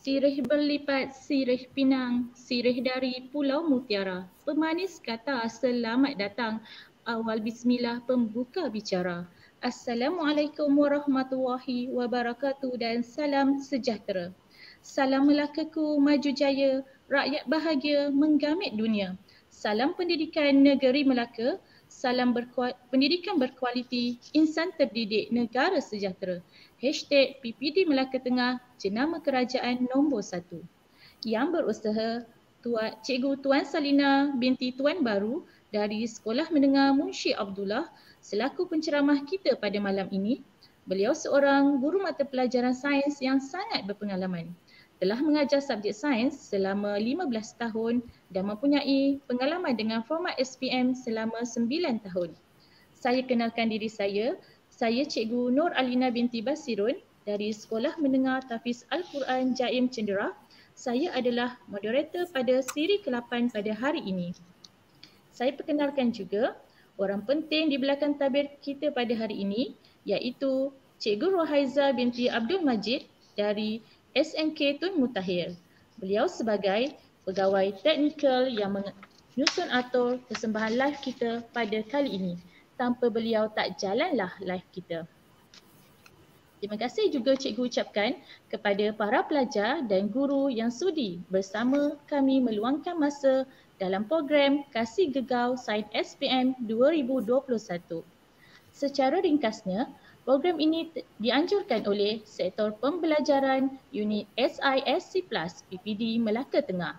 Sirih berlipat, sirih pinang, sirih dari Pulau Mutiara. Pemanis kata selamat datang. Awal bismillah pembuka bicara. Assalamualaikum warahmatullahi wabarakatuh dan salam sejahtera. Salam Melaka ku maju jaya, rakyat bahagia menggamit dunia. Salam pendidikan negeri Melaka, salam berkua- pendidikan berkualiti, insan terdidik negara sejahtera hashtag PPD Melaka Tengah jenama kerajaan nombor satu yang berusaha Tuan, Cikgu Tuan Salina binti Tuan Baru dari Sekolah Menengah Munshi Abdullah selaku penceramah kita pada malam ini. Beliau seorang guru mata pelajaran sains yang sangat berpengalaman. Telah mengajar subjek sains selama 15 tahun dan mempunyai pengalaman dengan format SPM selama 9 tahun. Saya kenalkan diri saya, saya Cikgu Nur Alina binti Basirun dari Sekolah Menengah Tafiz Al-Quran Jaim Cendera. Saya adalah moderator pada siri ke-8 pada hari ini. Saya perkenalkan juga orang penting di belakang tabir kita pada hari ini iaitu Cikgu Rohaiza binti Abdul Majid dari SNK Tun Mutahir. Beliau sebagai pegawai teknikal yang menyusun atur kesembahan live kita pada kali ini tanpa beliau tak jalanlah live kita. Terima kasih juga cikgu ucapkan kepada para pelajar dan guru yang sudi bersama kami meluangkan masa dalam program Kasih Gegau Sain SPM 2021. Secara ringkasnya, program ini dianjurkan oleh Sektor Pembelajaran Unit SISC Plus PPD Melaka Tengah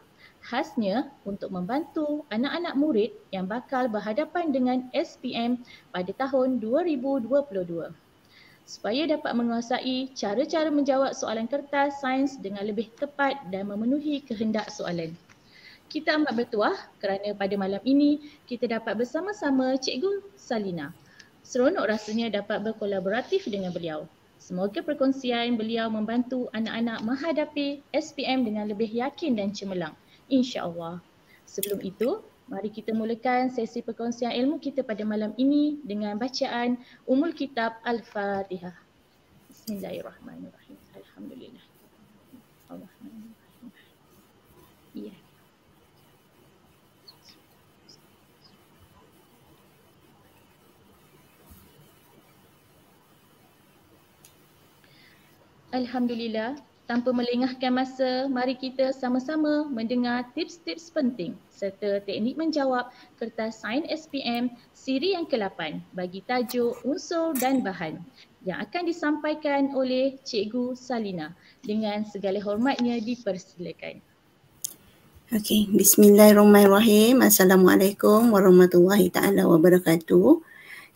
khasnya untuk membantu anak-anak murid yang bakal berhadapan dengan SPM pada tahun 2022. Supaya dapat menguasai cara-cara menjawab soalan kertas sains dengan lebih tepat dan memenuhi kehendak soalan. Kita amat bertuah kerana pada malam ini kita dapat bersama-sama Cikgu Salina. Seronok rasanya dapat berkolaboratif dengan beliau. Semoga perkongsian beliau membantu anak-anak menghadapi SPM dengan lebih yakin dan cemerlang insya-Allah. Sebelum itu, mari kita mulakan sesi perkongsian ilmu kita pada malam ini dengan bacaan Umul Kitab Al-Fatihah. Bismillahirrahmanirrahim. Alhamdulillah. Allah. Alhamdulillah, Tanpa melengahkan masa, mari kita sama-sama mendengar tips-tips penting serta teknik menjawab kertas Sains SPM siri yang ke-8 bagi tajuk unsur dan bahan yang akan disampaikan oleh Cikgu Salina dengan segala hormatnya dipersilakan. Okey, bismillahirrahmanirrahim. Assalamualaikum warahmatullahi taala wabarakatuh.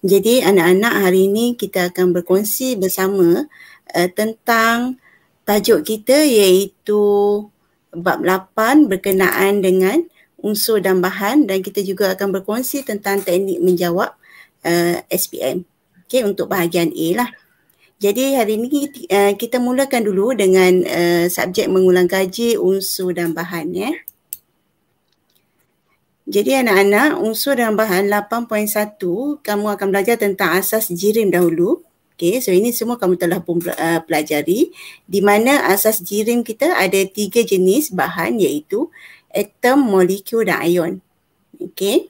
Jadi anak-anak hari ini kita akan berkongsi bersama uh, tentang tajuk kita iaitu bab 8 berkenaan dengan unsur dan bahan dan kita juga akan berkongsi tentang teknik menjawab uh, eh, SPM. Okey untuk bahagian A lah. Jadi hari ini uh, kita mulakan dulu dengan uh, subjek mengulang kaji unsur dan bahan ya. Jadi anak-anak unsur dan bahan 8.1 kamu akan belajar tentang asas jirim dahulu. Okay, so ini semua kamu telah pun uh, pelajari di mana asas jirim kita ada tiga jenis bahan iaitu atom, molekul dan ion. Okay.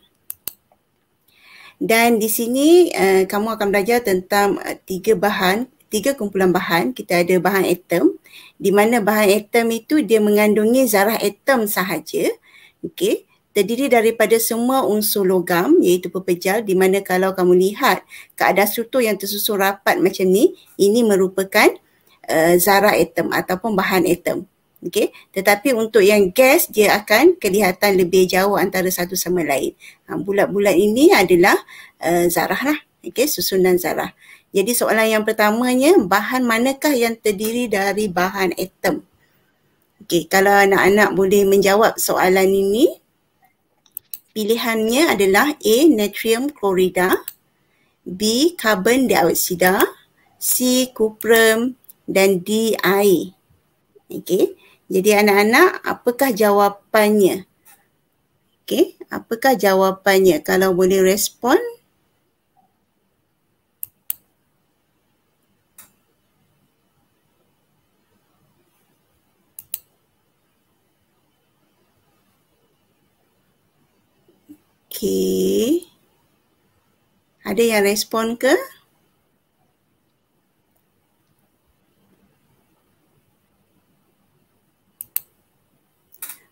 Dan di sini uh, kamu akan belajar tentang uh, tiga bahan, tiga kumpulan bahan. Kita ada bahan atom di mana bahan atom itu dia mengandungi zarah atom sahaja. Okay terdiri daripada semua unsur logam iaitu pepejal di mana kalau kamu lihat keadaan struktur yang tersusun rapat macam ni ini merupakan uh, zara atom ataupun bahan atom Okay, tetapi untuk yang gas dia akan kelihatan lebih jauh antara satu sama lain ha, bulat-bulat ini adalah uh, eh, zarah lah okey susunan zarah jadi soalan yang pertamanya bahan manakah yang terdiri dari bahan atom Okay, kalau anak-anak boleh menjawab soalan ini Pilihannya adalah A. Natrium klorida B. Karbon dioksida C. Kuprum dan D. Air okay. Jadi anak-anak apakah jawapannya? Okay. Apakah jawapannya? Kalau boleh respon Okey. Ada yang respon ke?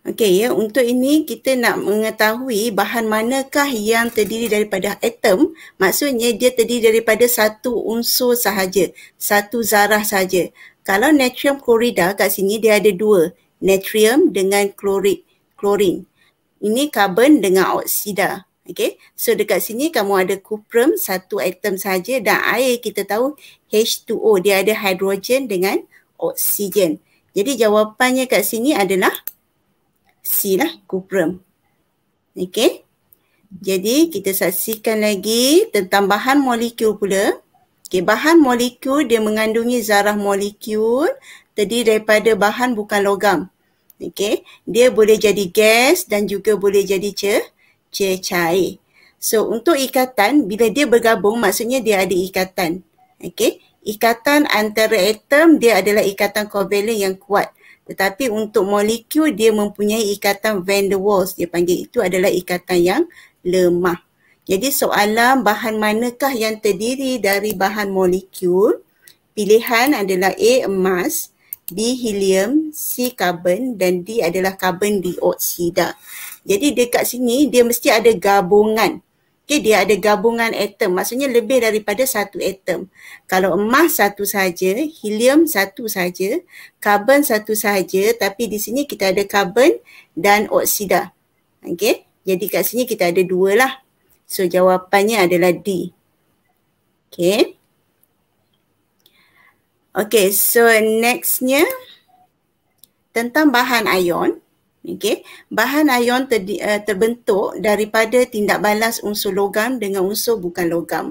Okey ya, untuk ini kita nak mengetahui bahan manakah yang terdiri daripada atom. Maksudnya dia terdiri daripada satu unsur sahaja, satu zarah sahaja. Kalau natrium klorida kat sini dia ada dua, natrium dengan klorid, klorin. Ini karbon dengan oksida. okey? So dekat sini kamu ada kuprum satu item saja dan air kita tahu H2O dia ada hidrogen dengan oksigen. Jadi jawapannya kat sini adalah C lah kuprum, okey? Jadi kita saksikan lagi tentang bahan molekul pula. Okay, bahan molekul dia mengandungi zarah molekul terdiri daripada bahan bukan logam. Okay. Dia boleh jadi gas dan juga boleh jadi cecair. So untuk ikatan, bila dia bergabung maksudnya dia ada ikatan. Okay. Ikatan antara atom dia adalah ikatan covalent yang kuat. Tetapi untuk molekul dia mempunyai ikatan Van der Waals. Dia panggil itu adalah ikatan yang lemah. Jadi soalan bahan manakah yang terdiri dari bahan molekul? Pilihan adalah A emas, B helium, C carbon dan D adalah carbon dioksida. Jadi dekat sini dia mesti ada gabungan. Okey, dia ada gabungan atom. Maksudnya lebih daripada satu atom. Kalau emas satu saja, helium satu saja, carbon satu saja, tapi di sini kita ada carbon dan oksida. Okey. Jadi kat sini kita ada dua lah. So jawapannya adalah D. Okey. Okay, so nextnya tentang bahan ion. Okay, bahan ion ter, eh, terbentuk daripada tindak balas unsur logam dengan unsur bukan logam.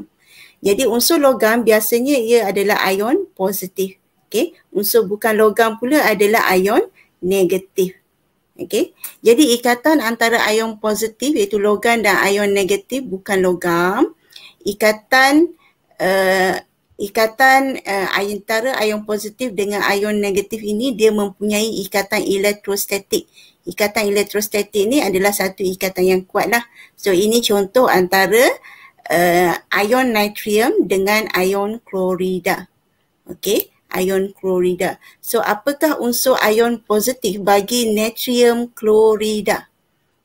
Jadi unsur logam biasanya ia adalah ion positif. Okay, unsur bukan logam pula adalah ion negatif. Okay, jadi ikatan antara ion positif iaitu logam dan ion negatif bukan logam. Ikatan uh, ikatan uh, eh, ion antara ion positif dengan ion negatif ini dia mempunyai ikatan elektrostatik. Ikatan elektrostatik ini adalah satu ikatan yang kuat lah. So ini contoh antara uh, ion natrium dengan ion klorida. Okay, ion klorida. So apakah unsur ion positif bagi natrium klorida?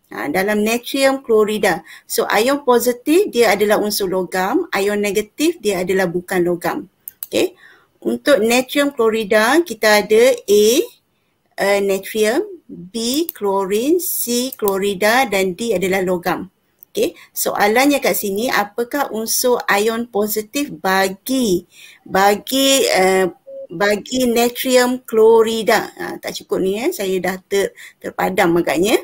Ha, dalam natrium klorida. So ion positif dia adalah unsur logam, ion negatif dia adalah bukan logam. Okay. Untuk natrium klorida kita ada A uh, natrium, B klorin, C klorida dan D adalah logam. Okay. Soalannya kat sini apakah unsur ion positif bagi bagi uh, bagi natrium klorida. Ha, tak cukup ni eh. Saya dah ter, terpadam agaknya.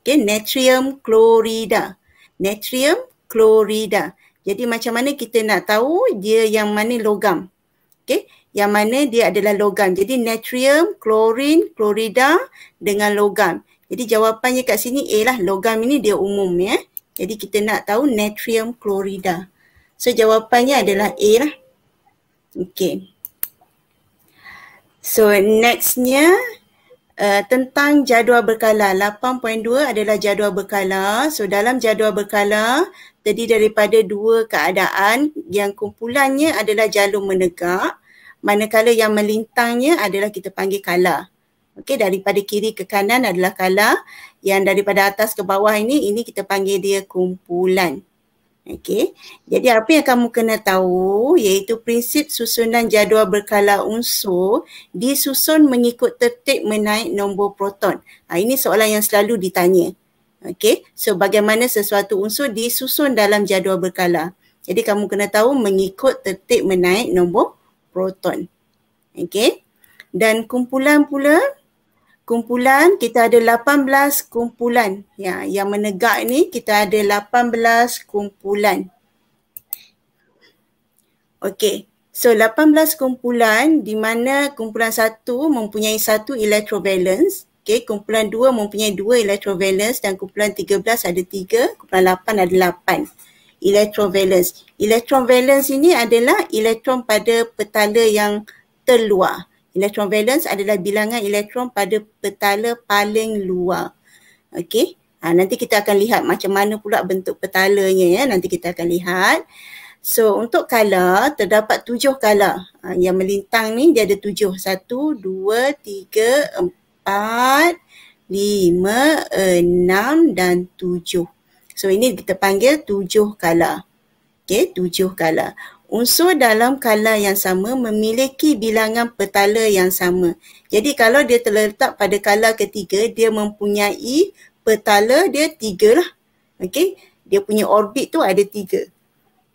Okay, natrium klorida. Natrium klorida. Jadi macam mana kita nak tahu dia yang mana logam? Okay, yang mana dia adalah logam. Jadi natrium, klorin, klorida dengan logam. Jadi jawapannya kat sini A lah. Logam ini dia umum ya. Jadi kita nak tahu natrium klorida. So jawapannya adalah A lah. Okay. So nextnya Eh, tentang jadual berkala. 8.2 adalah jadual berkala. So dalam jadual berkala terdiri daripada dua keadaan yang kumpulannya adalah jalur menegak manakala yang melintangnya adalah kita panggil kala. Okey daripada kiri ke kanan adalah kala yang daripada atas ke bawah ini ini kita panggil dia kumpulan. Okey. Jadi apa yang kamu kena tahu iaitu prinsip susunan jadual berkala unsur disusun mengikut tertib menaik nombor proton. Ha, ini soalan yang selalu ditanya. Okey. So bagaimana sesuatu unsur disusun dalam jadual berkala. Jadi kamu kena tahu mengikut tertib menaik nombor proton. Okey. Dan kumpulan pula kumpulan kita ada 18 kumpulan ya yang menegak ni kita ada 18 kumpulan okey so 18 kumpulan di mana kumpulan satu mempunyai satu electrovalence okey kumpulan dua mempunyai dua electrovalence dan kumpulan 13 ada tiga, kumpulan 8 ada 8 electrovalence electrovalence ini adalah elektron pada petala yang terluar Electron valence adalah bilangan elektron pada petala paling luar. Okey. Ha, nanti kita akan lihat macam mana pula bentuk petalanya ya. Nanti kita akan lihat. So untuk kala terdapat tujuh kala Ha, yang melintang ni dia ada tujuh. Satu, dua, tiga, empat, lima, enam dan tujuh. So ini kita panggil tujuh kala. Okey, tujuh kala unsur dalam kala yang sama memiliki bilangan petala yang sama. Jadi kalau dia terletak pada kala ketiga, dia mempunyai petala dia tiga lah. Okay. Dia punya orbit tu ada tiga.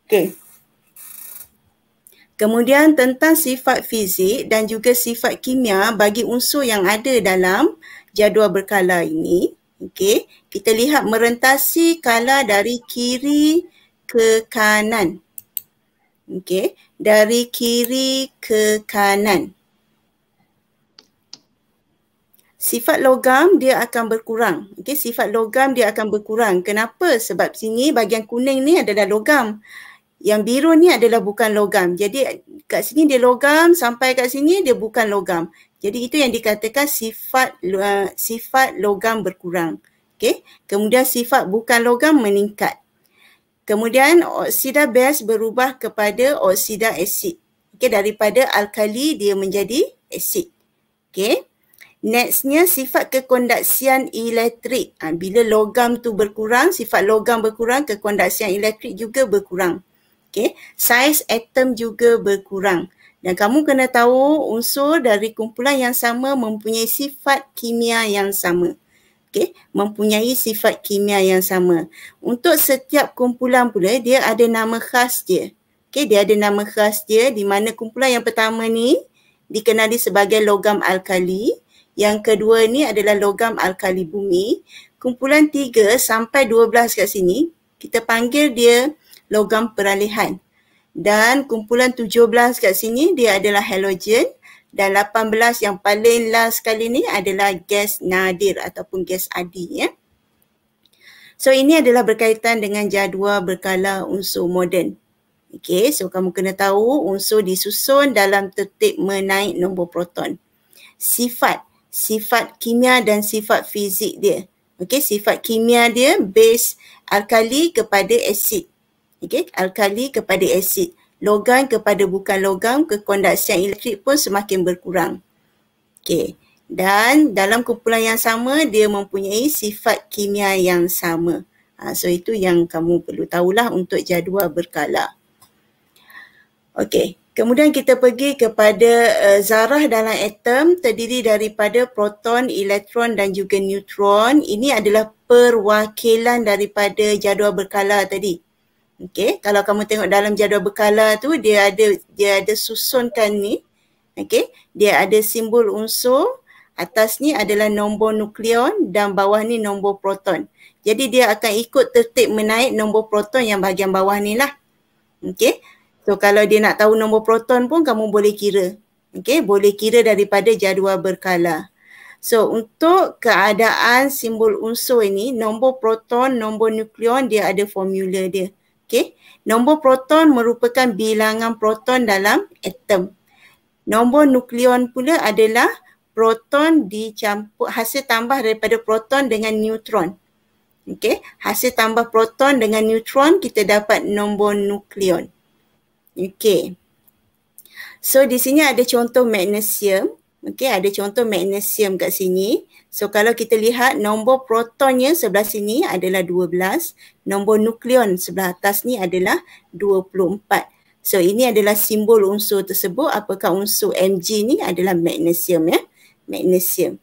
Okay. Kemudian tentang sifat fizik dan juga sifat kimia bagi unsur yang ada dalam jadual berkala ini. Okay. Kita lihat merentasi kala dari kiri ke kanan. Okay, dari kiri ke kanan. Sifat logam dia akan berkurang. Okay, sifat logam dia akan berkurang. Kenapa? Sebab sini bagian kuning ni adalah logam. Yang biru ni adalah bukan logam. Jadi kat sini dia logam, sampai kat sini dia bukan logam. Jadi itu yang dikatakan sifat uh, sifat logam berkurang. Okay, Kemudian sifat bukan logam meningkat. Kemudian oksida base berubah kepada oksida asid. Okey daripada alkali dia menjadi asid. Okey. Nextnya sifat kekondaksian elektrik. Ha, bila logam tu berkurang, sifat logam berkurang, kekondaksian elektrik juga berkurang. Okey. Saiz atom juga berkurang. Dan kamu kena tahu unsur dari kumpulan yang sama mempunyai sifat kimia yang sama okay, mempunyai sifat kimia yang sama. Untuk setiap kumpulan pula, eh, dia ada nama khas dia. Okay, dia ada nama khas dia di mana kumpulan yang pertama ni dikenali sebagai logam alkali. Yang kedua ni adalah logam alkali bumi. Kumpulan tiga sampai dua belas kat sini, kita panggil dia logam peralihan. Dan kumpulan tujuh belas kat sini, dia adalah halogen. Dan 18 yang paling last sekali ni adalah gas nadir ataupun gas adi ya. So ini adalah berkaitan dengan jadual berkala unsur moden. Okay, so kamu kena tahu unsur disusun dalam tertib menaik nombor proton. Sifat, sifat kimia dan sifat fizik dia. Okay, sifat kimia dia base alkali kepada asid. Okay, alkali kepada asid logam kepada bukan logam kekondaksian elektrik pun semakin berkurang. Okey. Dan dalam kumpulan yang sama dia mempunyai sifat kimia yang sama. Ha, so itu yang kamu perlu tahulah untuk jadual berkala. Okey. Kemudian kita pergi kepada uh, zarah dalam atom terdiri daripada proton, elektron dan juga neutron. Ini adalah perwakilan daripada jadual berkala tadi. Okey, kalau kamu tengok dalam jadual berkala tu dia ada dia ada susunkan ni. Okey, dia ada simbol unsur Atas ni adalah nombor nukleon dan bawah ni nombor proton. Jadi dia akan ikut tertib menaik nombor proton yang bahagian bawah ni lah. Okay. So kalau dia nak tahu nombor proton pun kamu boleh kira. Okay. Boleh kira daripada jadual berkala. So untuk keadaan simbol unsur ini nombor proton, nombor nukleon dia ada formula dia. Okey, nombor proton merupakan bilangan proton dalam atom. Nombor nukleon pula adalah proton dicampur hasil tambah daripada proton dengan neutron. Okey, hasil tambah proton dengan neutron kita dapat nombor nukleon. Okey. So di sini ada contoh magnesium. Okey, ada contoh magnesium kat sini. So kalau kita lihat nombor protonnya sebelah sini adalah 12, nombor nukleon sebelah atas ni adalah 24. So ini adalah simbol unsur tersebut apakah unsur Mg ni adalah magnesium ya. Magnesium.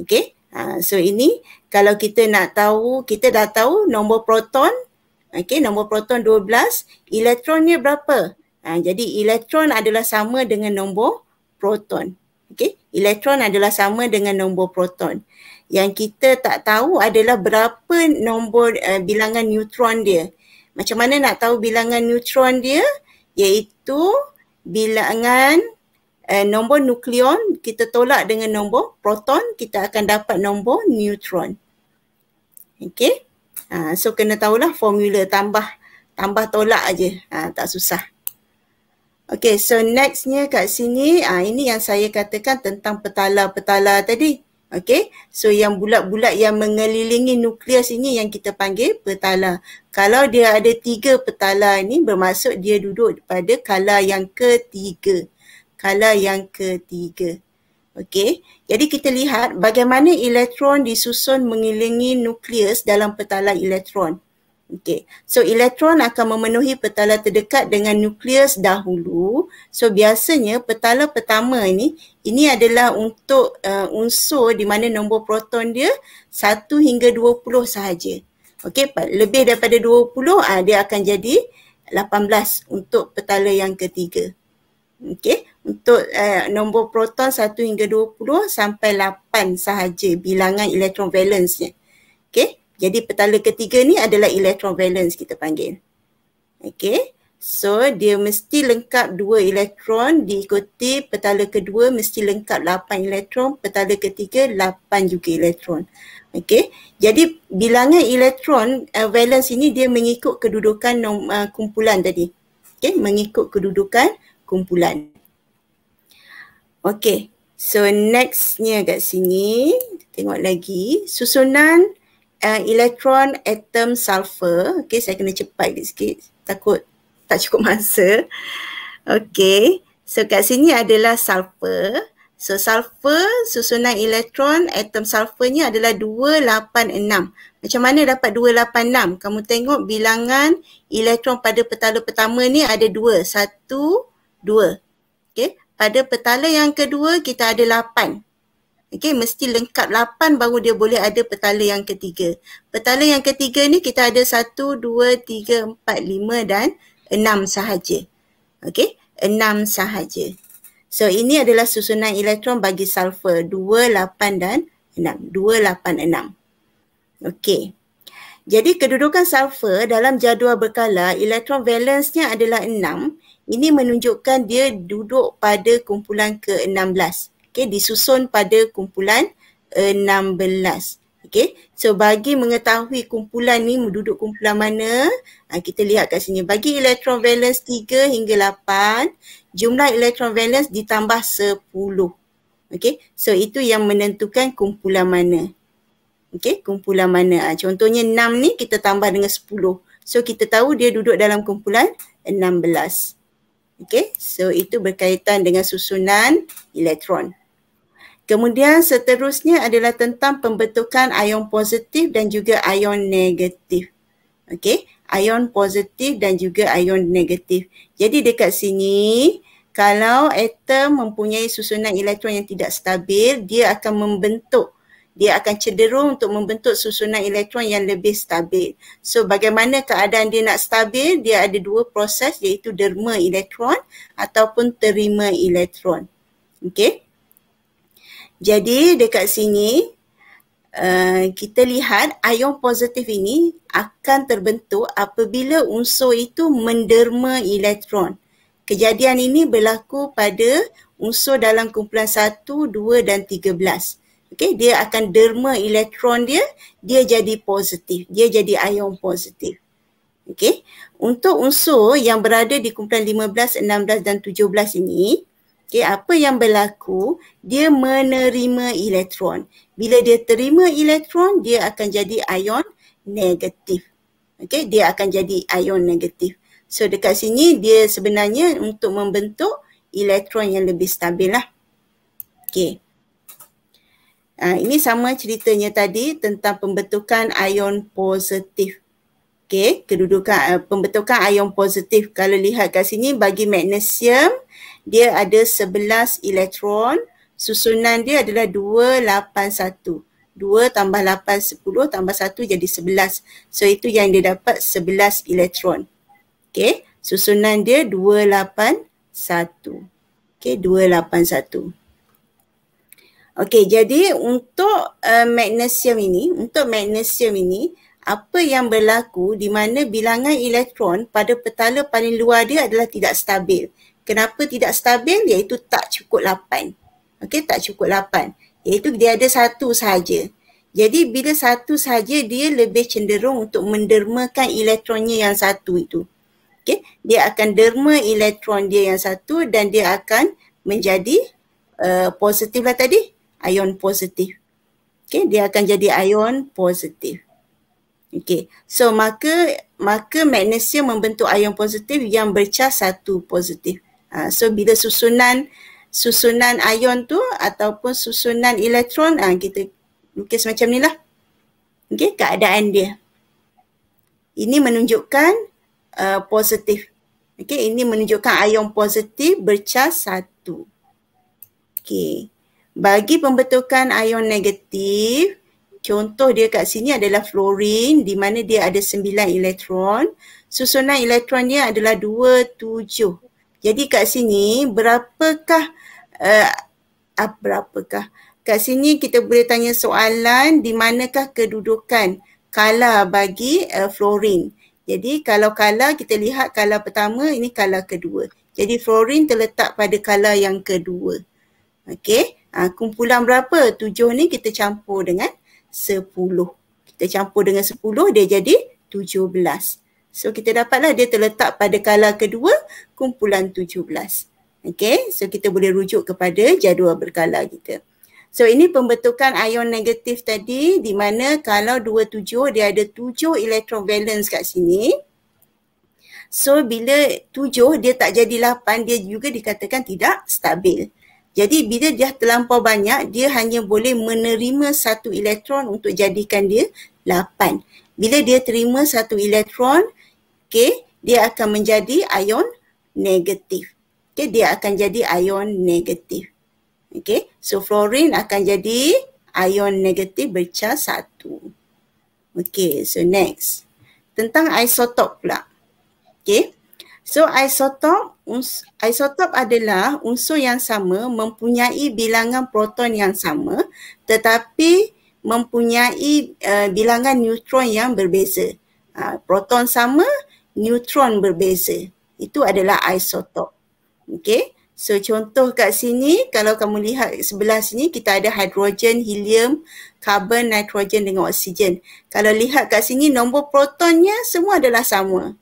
Okay. Ha, so ini kalau kita nak tahu, kita dah tahu nombor proton. Okay, nombor proton 12. Elektronnya berapa? Ha, jadi elektron adalah sama dengan nombor proton. Okey, elektron adalah sama dengan nombor proton. Yang kita tak tahu adalah berapa nombor uh, bilangan neutron dia. Macam mana nak tahu bilangan neutron dia? Iaitu bilangan uh, nombor nukleon kita tolak dengan nombor proton, kita akan dapat nombor neutron. Okey. Uh, so kena tahulah formula tambah tambah tolak aje. Uh, tak susah. Okay, so nextnya kat sini, ah ini yang saya katakan tentang petala-petala tadi. Okay, so yang bulat-bulat yang mengelilingi nukleus ini yang kita panggil petala. Kalau dia ada tiga petala ini, bermaksud dia duduk pada kala yang ketiga. Kala yang ketiga. Okay, jadi kita lihat bagaimana elektron disusun mengelilingi nukleus dalam petala elektron. Okay. So elektron akan memenuhi petala terdekat dengan nukleus dahulu. So biasanya petala pertama ini, ini adalah untuk uh, unsur di mana nombor proton dia 1 hingga 20 sahaja. Okay. Lebih daripada 20, uh, ah, dia akan jadi 18 untuk petala yang ketiga. Okay. Untuk uh, nombor proton 1 hingga 20 sampai 8 sahaja bilangan elektron valence-nya. Okay. Jadi petala ketiga ni adalah elektron valence kita panggil. Okay. So dia mesti lengkap dua elektron diikuti petala kedua mesti lengkap lapan elektron, petala ketiga lapan juga elektron. Okay, Jadi bilangan elektron uh, valence ini dia mengikut kedudukan uh, kumpulan tadi. Okay, mengikut kedudukan kumpulan. Okay, So nextnya kat sini, tengok lagi susunan uh, electron atom sulfur. Okey, saya kena cepat sikit. Takut tak cukup masa. Okey. so kat sini adalah sulfur. So sulfur, susunan elektron, atom sulfurnya adalah 286. Macam mana dapat 286? Kamu tengok bilangan elektron pada petala pertama ni ada 2. 1, 2. Okey. Pada petala yang kedua kita ada Okey, mesti lengkap lapan baru dia boleh ada petala yang ketiga. Petala yang ketiga ni kita ada satu, dua, tiga, empat, lima dan enam sahaja. Okey, enam sahaja. So ini adalah susunan elektron bagi sulfur dua lapan dan enam dua lapan enam. Okey. Jadi kedudukan sulfur dalam jadual berkala, elektron valensnya adalah 6. Ini menunjukkan dia duduk pada kumpulan ke-16. Okey, disusun pada kumpulan 16. Eh, Okey, So bagi mengetahui kumpulan ni duduk kumpulan mana, ah, kita lihat kat sini. Bagi elektron valence 3 hingga 8, jumlah elektron valence ditambah 10. Okey, So itu yang menentukan kumpulan mana. Okey, Kumpulan mana. Ah, contohnya 6 ni kita tambah dengan 10. So kita tahu dia duduk dalam kumpulan 16. Okey, So itu berkaitan dengan susunan elektron. Kemudian seterusnya adalah tentang pembentukan ion positif dan juga ion negatif. Okey, ion positif dan juga ion negatif. Jadi dekat sini, kalau atom mempunyai susunan elektron yang tidak stabil, dia akan membentuk, dia akan cenderung untuk membentuk susunan elektron yang lebih stabil. So bagaimana keadaan dia nak stabil, dia ada dua proses iaitu derma elektron ataupun terima elektron. Okey. Jadi dekat sini uh, kita lihat ion positif ini akan terbentuk apabila unsur itu menderma elektron. Kejadian ini berlaku pada unsur dalam kumpulan 1, 2 dan 13. Okey, dia akan derma elektron dia, dia jadi positif, dia jadi ion positif. Okey, untuk unsur yang berada di kumpulan 15, 16 dan 17 ini, Okay, apa yang berlaku, dia menerima elektron. Bila dia terima elektron, dia akan jadi ion negatif. Okay, dia akan jadi ion negatif. So dekat sini dia sebenarnya untuk membentuk elektron yang lebih stabil lah. Okey. Ha, ini sama ceritanya tadi tentang pembentukan ion positif. Okey, kedudukan uh, pembentukan ion positif. Kalau lihat kat sini bagi magnesium, dia ada 11 elektron. Susunan dia adalah 2, 8, 1. 2 tambah 8, 10 tambah 1 jadi 11. So itu yang dia dapat 11 elektron. Okay. Susunan dia 2, 8, 1. Okay. 2, 8, 1. Okay. Jadi untuk uh, magnesium ini, untuk magnesium ini, apa yang berlaku di mana bilangan elektron pada petala paling luar dia adalah tidak stabil kenapa tidak stabil iaitu tak cukup lapan. Okey tak cukup lapan. Iaitu dia ada satu sahaja. Jadi bila satu sahaja dia lebih cenderung untuk mendermakan elektronnya yang satu itu. Okey dia akan derma elektron dia yang satu dan dia akan menjadi uh, positif lah tadi. Ion positif. Okey dia akan jadi ion positif. Okey. So maka maka magnesium membentuk ion positif yang bercas satu positif. Ah, so bila susunan susunan ion tu ataupun susunan elektron ha, kita lukis macam ni lah. okay? keadaan dia. Ini menunjukkan uh, positif. okay? ini menunjukkan ion positif bercas satu. okay? Bagi pembentukan ion negatif, contoh dia kat sini adalah fluorin di mana dia ada sembilan elektron. Susunan elektronnya adalah dua tujuh. Jadi kat sini berapakah uh, uh, berapakah? Kat sini kita boleh tanya soalan di manakah kedudukan kala bagi uh, florin. Jadi kalau kala kita lihat kala pertama ini kala kedua. Jadi fluorin terletak pada kala yang kedua. Okey. Ha, kumpulan berapa? Tujuh ni kita campur dengan sepuluh. Kita campur dengan sepuluh dia jadi tujuh belas. So kita dapatlah dia terletak pada kala kedua kumpulan 17. Okay, so kita boleh rujuk kepada jadual berkala kita. So ini pembentukan ion negatif tadi di mana kalau 27 dia ada 7 electron valence kat sini. So bila 7 dia tak jadi 8 dia juga dikatakan tidak stabil. Jadi bila dia terlampau banyak dia hanya boleh menerima satu elektron untuk jadikan dia 8. Bila dia terima satu elektron okay, dia akan menjadi ion negatif. Okay, dia akan jadi ion negatif. Okay, so fluorine akan jadi ion negatif bercas satu. Okay, so next. Tentang isotop pula. Okay, so isotop, isotop adalah unsur yang sama mempunyai bilangan proton yang sama tetapi mempunyai uh, bilangan neutron yang berbeza. Uh, proton sama, neutron berbeza. Itu adalah isotop. Okey. So contoh kat sini kalau kamu lihat sebelah sini kita ada hidrogen, helium, carbon, nitrogen dengan oksigen. Kalau lihat kat sini nombor protonnya semua adalah sama.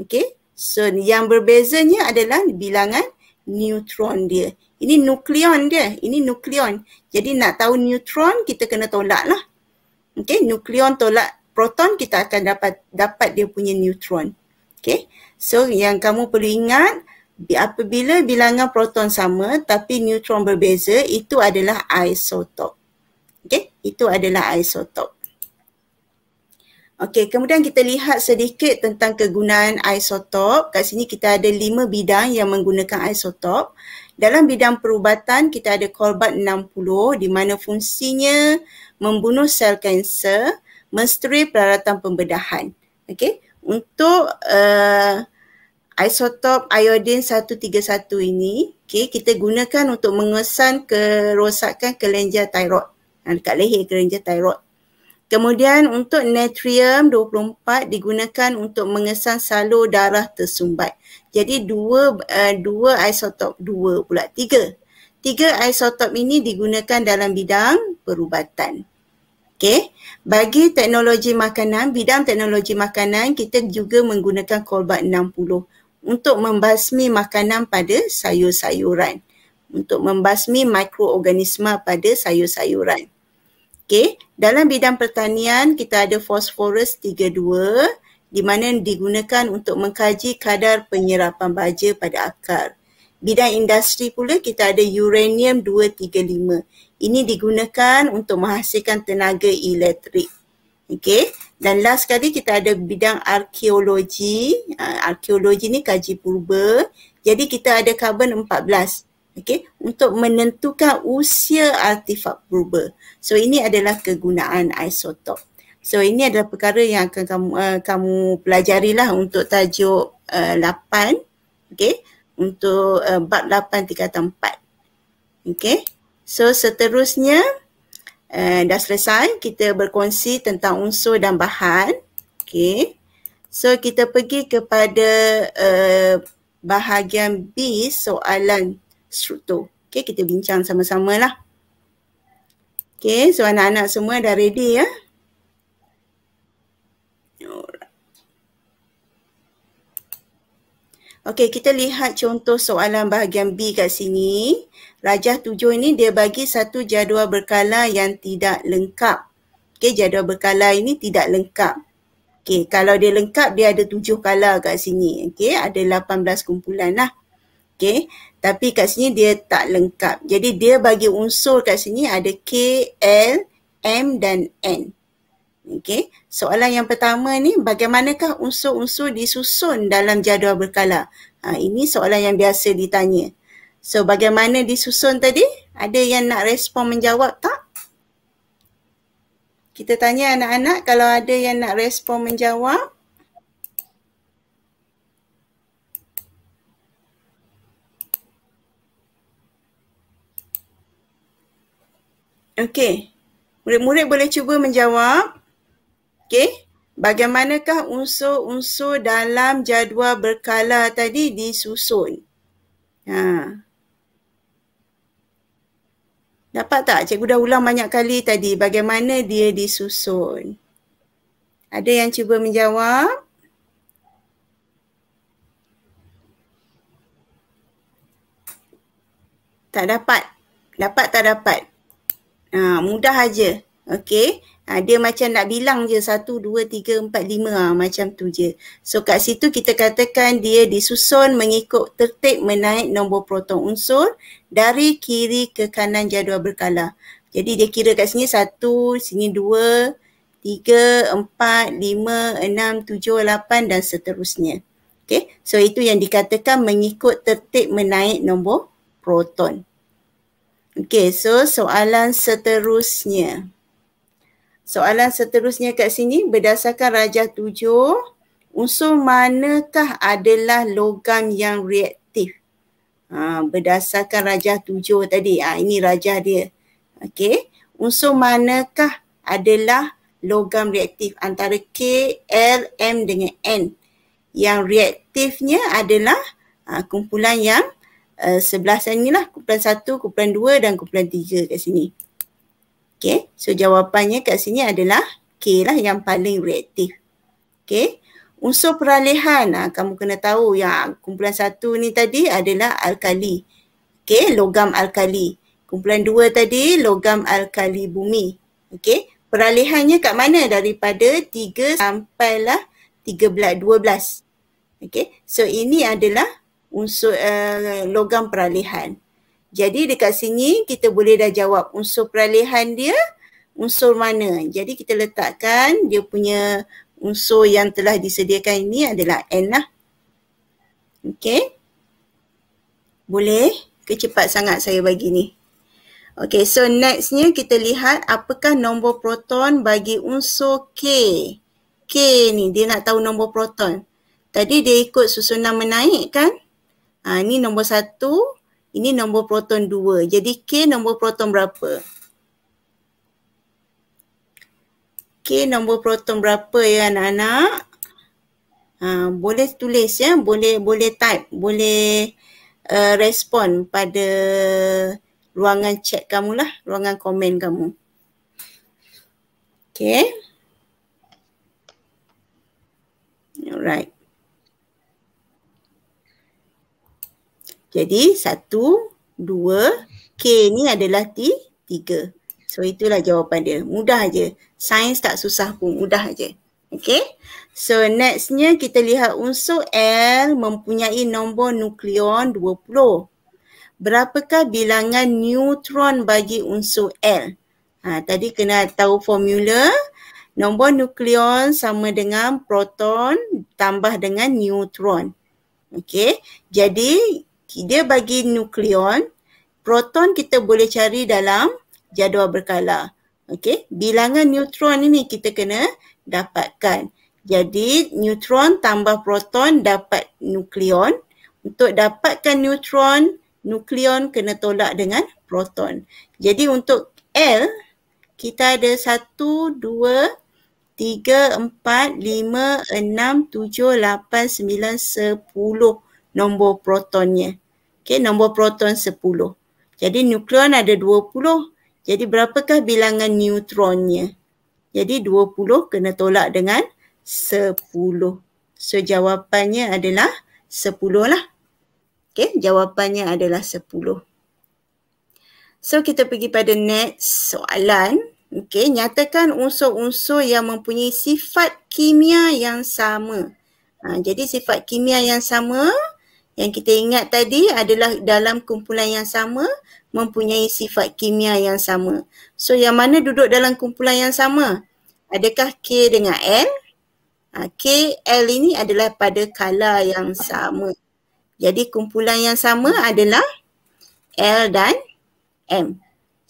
Okey. So yang berbezanya adalah bilangan neutron dia. Ini nukleon dia. Ini nukleon. Jadi nak tahu neutron kita kena tolak lah. Okey, nukleon tolak proton kita akan dapat dapat dia punya neutron. Okay. So yang kamu perlu ingat apabila bilangan proton sama tapi neutron berbeza itu adalah isotop. Okay. Itu adalah isotop. Okey, kemudian kita lihat sedikit tentang kegunaan isotop. Kat sini kita ada lima bidang yang menggunakan isotop. Dalam bidang perubatan, kita ada kolbat 60 di mana fungsinya membunuh sel kanser menstrui peralatan pembedahan. Okey, untuk uh, isotop iodin 131 ini, okey, kita gunakan untuk mengesan kerosakan kelenjar tiroid ha, dekat leher kelenjar tiroid. Kemudian untuk natrium 24 digunakan untuk mengesan salur darah tersumbat. Jadi dua uh, dua isotop dua pula tiga. Tiga isotop ini digunakan dalam bidang perubatan. Okay. Bagi teknologi makanan, bidang teknologi makanan, kita juga menggunakan kolbat 60 untuk membasmi makanan pada sayur-sayuran. Untuk membasmi mikroorganisma pada sayur-sayuran. Okay. Dalam bidang pertanian, kita ada fosforus 32 di mana digunakan untuk mengkaji kadar penyerapan baja pada akar. Bidang industri pula kita ada uranium 235 ini digunakan untuk menghasilkan tenaga elektrik. Okey. Dan last sekali kita ada bidang arkeologi. Ah, arkeologi ni kaji purba. Jadi kita ada carbon 14. Okey. Untuk menentukan usia artifak purba. So ini adalah kegunaan isotop. So ini adalah perkara yang akan kamu, uh, kamu pelajarilah untuk tajuk uh, eh, 8. Okey. Untuk uh, bab 8 tingkatan 4. Okey. So seterusnya uh, dah selesai kita berkongsi tentang unsur dan bahan. Okay. So kita pergi kepada uh, bahagian B soalan struktur. Okay kita bincang sama-sama lah. Okay so anak-anak semua dah ready ya. Okey, kita lihat contoh soalan bahagian B kat sini. Rajah tujuh ini dia bagi satu jadual berkala yang tidak lengkap. Okey, jadual berkala ini tidak lengkap. Okey, kalau dia lengkap dia ada tujuh kala kat sini. Okey, ada lapan belas kumpulan lah. Okey, tapi kat sini dia tak lengkap. Jadi dia bagi unsur kat sini ada K, L, M dan N. Okey, soalan yang pertama ni bagaimanakah unsur-unsur disusun dalam jadual berkala? Ha, ini soalan yang biasa ditanya. So bagaimana disusun tadi? Ada yang nak respon menjawab tak? Kita tanya anak-anak kalau ada yang nak respon menjawab. Okey. Murid-murid boleh cuba menjawab. Okey, bagaimanakah unsur-unsur dalam jadual berkala tadi disusun? Ha. Dapat tak? Cikgu dah ulang banyak kali tadi bagaimana dia disusun. Ada yang cuba menjawab? Tak dapat. Dapat tak dapat? Ha, mudah aja. Okay. Ha, ah, dia macam nak bilang je satu, dua, tiga, empat, lima. Ha, macam tu je. So kat situ kita katakan dia disusun mengikut tertib menaik nombor proton unsur dari kiri ke kanan jadual berkala. Jadi dia kira kat sini satu, sini dua, tiga, empat, lima, enam, tujuh, lapan dan seterusnya. Okay. So itu yang dikatakan mengikut tertib menaik nombor proton. Okay. So soalan seterusnya. Soalan seterusnya kat sini berdasarkan rajah tujuh, unsur manakah adalah logam yang reaktif? Ha, berdasarkan rajah tujuh tadi, ha, ini rajah dia. Okey, unsur manakah adalah logam reaktif antara K, L, M dengan N? Yang reaktifnya adalah ha, kumpulan yang uh, eh, sebelah sini lah, kumpulan satu, kumpulan dua dan kumpulan tiga kat sini. Okay, so jawapannya kat sini adalah K lah yang paling reaktif. Okay, unsur peralihan ha, kamu kena tahu yang kumpulan satu ni tadi adalah alkali. Okay, logam alkali. Kumpulan dua tadi logam alkali bumi. Okay, peralihannya kat mana daripada tiga sampailah 13, 12. Okay, so ini adalah unsur uh, logam peralihan. Jadi dekat sini kita boleh dah jawab unsur peralihan dia unsur mana. Jadi kita letakkan dia punya unsur yang telah disediakan ini adalah N lah. Okay. Boleh? Kecepat sangat saya bagi ni. Okay so nextnya kita lihat apakah nombor proton bagi unsur K. K ni dia nak tahu nombor proton. Tadi dia ikut susunan menaik kan. Ha, ni nombor satu, ini nombor proton dua. Jadi K nombor proton berapa? K nombor proton berapa ya anak-anak? Ha, boleh tulis ya, boleh boleh type, boleh uh, respon pada ruangan chat kamu lah, ruangan komen kamu. Okay. Alright. Jadi satu, dua, K ni adalah T, tiga. So itulah jawapan dia. Mudah aja. Sains tak susah pun. Mudah aja. Okay. So nextnya kita lihat unsur L mempunyai nombor nukleon 20. Berapakah bilangan neutron bagi unsur L? Ha, tadi kena tahu formula. Nombor nukleon sama dengan proton tambah dengan neutron. Okay. Jadi dia bagi nukleon, proton kita boleh cari dalam jadual berkala. Okey, bilangan neutron ini kita kena dapatkan. Jadi neutron tambah proton dapat nukleon. Untuk dapatkan neutron, nukleon kena tolak dengan proton. Jadi untuk L, kita ada 1, 2, 3, 4, 5, 6, 7, 8, 9, 10 nombor protonnya. Okey, nombor proton 10. Jadi nukleon ada 20. Jadi berapakah bilangan neutronnya? Jadi 20 kena tolak dengan 10. So jawapannya adalah 10 lah. Okey, jawapannya adalah 10. So kita pergi pada next soalan. Okey, nyatakan unsur-unsur yang mempunyai sifat kimia yang sama. Ha, jadi sifat kimia yang sama yang kita ingat tadi adalah dalam kumpulan yang sama mempunyai sifat kimia yang sama. So yang mana duduk dalam kumpulan yang sama? Adakah K dengan L? Ah, K, L ini adalah pada kala yang sama. Jadi kumpulan yang sama adalah L dan M.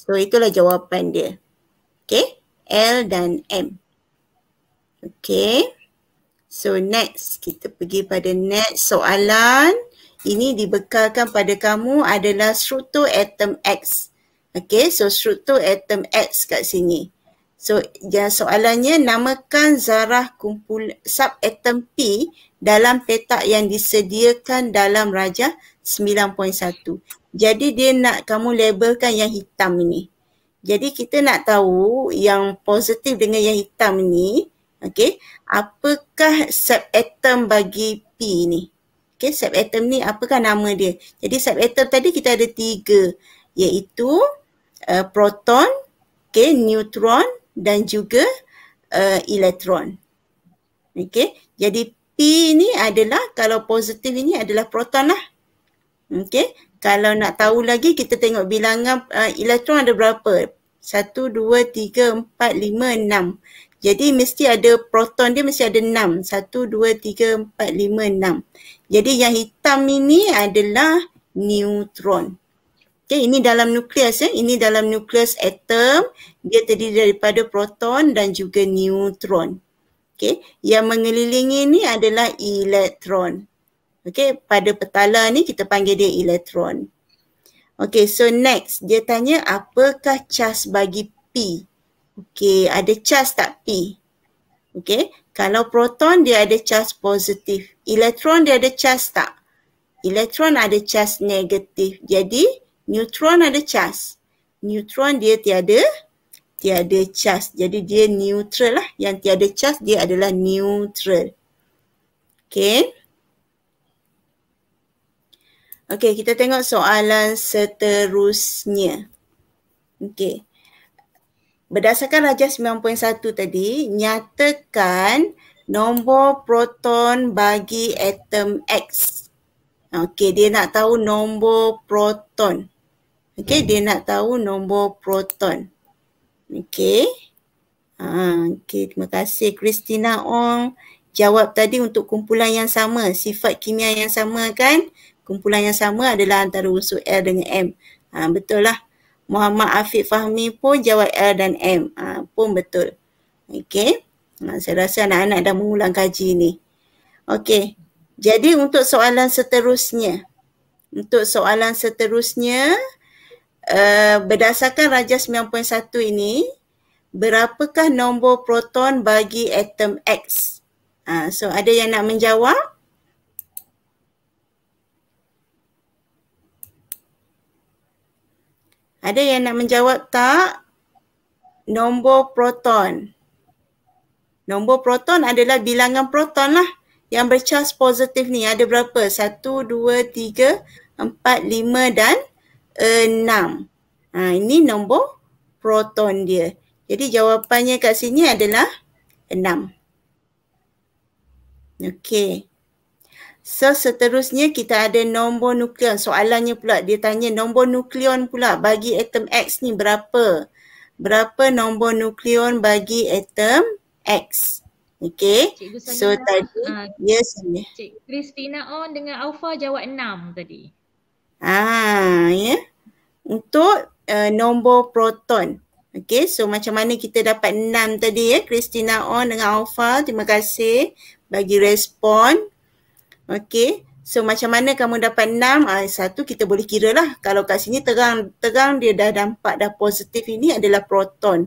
So itulah jawapan dia. Okay, L dan M. Okay, so next kita pergi pada next soalan ini dibekalkan pada kamu adalah struktur atom X. Okay, so struktur atom X kat sini. So ya, soalannya namakan zarah kumpul sub atom P dalam petak yang disediakan dalam Raja 9.1. Jadi dia nak kamu labelkan yang hitam ini. Jadi kita nak tahu yang positif dengan yang hitam ni, okey, apakah sub atom bagi P ni? Okay, subatom ni apakah nama dia? Jadi subatom tadi kita ada tiga iaitu uh, proton, okay, neutron dan juga uh, elektron. Okay, jadi P ni adalah kalau positif ini adalah proton lah. Okay, kalau nak tahu lagi kita tengok bilangan uh, elektron ada berapa? Satu, dua, tiga, empat, lima, enam. Jadi mesti ada proton dia mesti ada enam. Satu, dua, tiga, empat, lima, enam. Jadi yang hitam ini adalah neutron. Okey, ini dalam nukleus ya. Ini dalam nukleus atom. Dia terdiri daripada proton dan juga neutron. Okey, yang mengelilingi ini adalah elektron. Okey, pada petala ni kita panggil dia elektron. Okey, so next dia tanya apakah cas bagi P? Okey, ada cas tak P? Okey, kalau proton dia ada charge positif, elektron dia ada charge tak? Elektron ada charge negatif. Jadi neutron ada charge. Neutron dia tiada tiada charge. Jadi dia neutral lah. Yang tiada charge dia adalah neutral. Okay. Okay, kita tengok soalan seterusnya. Okay. Berdasarkan rajah 9.1 tadi, nyatakan nombor proton bagi atom X. Okey, dia nak tahu nombor proton. Okey, dia nak tahu nombor proton. Okey. Ha, Okey, terima kasih Christina Ong. Jawab tadi untuk kumpulan yang sama, sifat kimia yang sama kan? Kumpulan yang sama adalah antara unsur L dengan M. Ha, betul lah. Muhammad Afiq Fahmi pun jawab L dan M ha, pun betul. Okey. Ha, saya rasa anak-anak dah mengulang kaji ni. Okey. Jadi untuk soalan seterusnya. Untuk soalan seterusnya uh, berdasarkan Raja 9.1 ini berapakah nombor proton bagi atom X? Ha, so ada yang nak menjawab? Ada yang nak menjawab tak? Nombor proton. Nombor proton adalah bilangan proton lah. Yang bercas positif ni ada berapa? Satu, dua, tiga, empat, lima dan enam. Ha, ini nombor proton dia. Jadi jawapannya kat sini adalah enam. Okey. So seterusnya kita ada nombor nukleon. Soalannya pula dia tanya nombor nukleon pula bagi atom X ni berapa? Berapa nombor nukleon bagi atom X? Okay. So Sanya, tadi uh, yes ni. Cik Kristina on dengan Alpha jawab enam tadi. Ah, ya. Yeah. Untuk uh, nombor proton. Okay, so macam mana kita dapat enam tadi ya. Yeah. Kristina on dengan Alpha. Terima kasih bagi respon Okey. So macam mana kamu dapat enam Ah, satu kita boleh kira lah. Kalau kat sini terang, terang dia dah dapat dah positif ini adalah proton.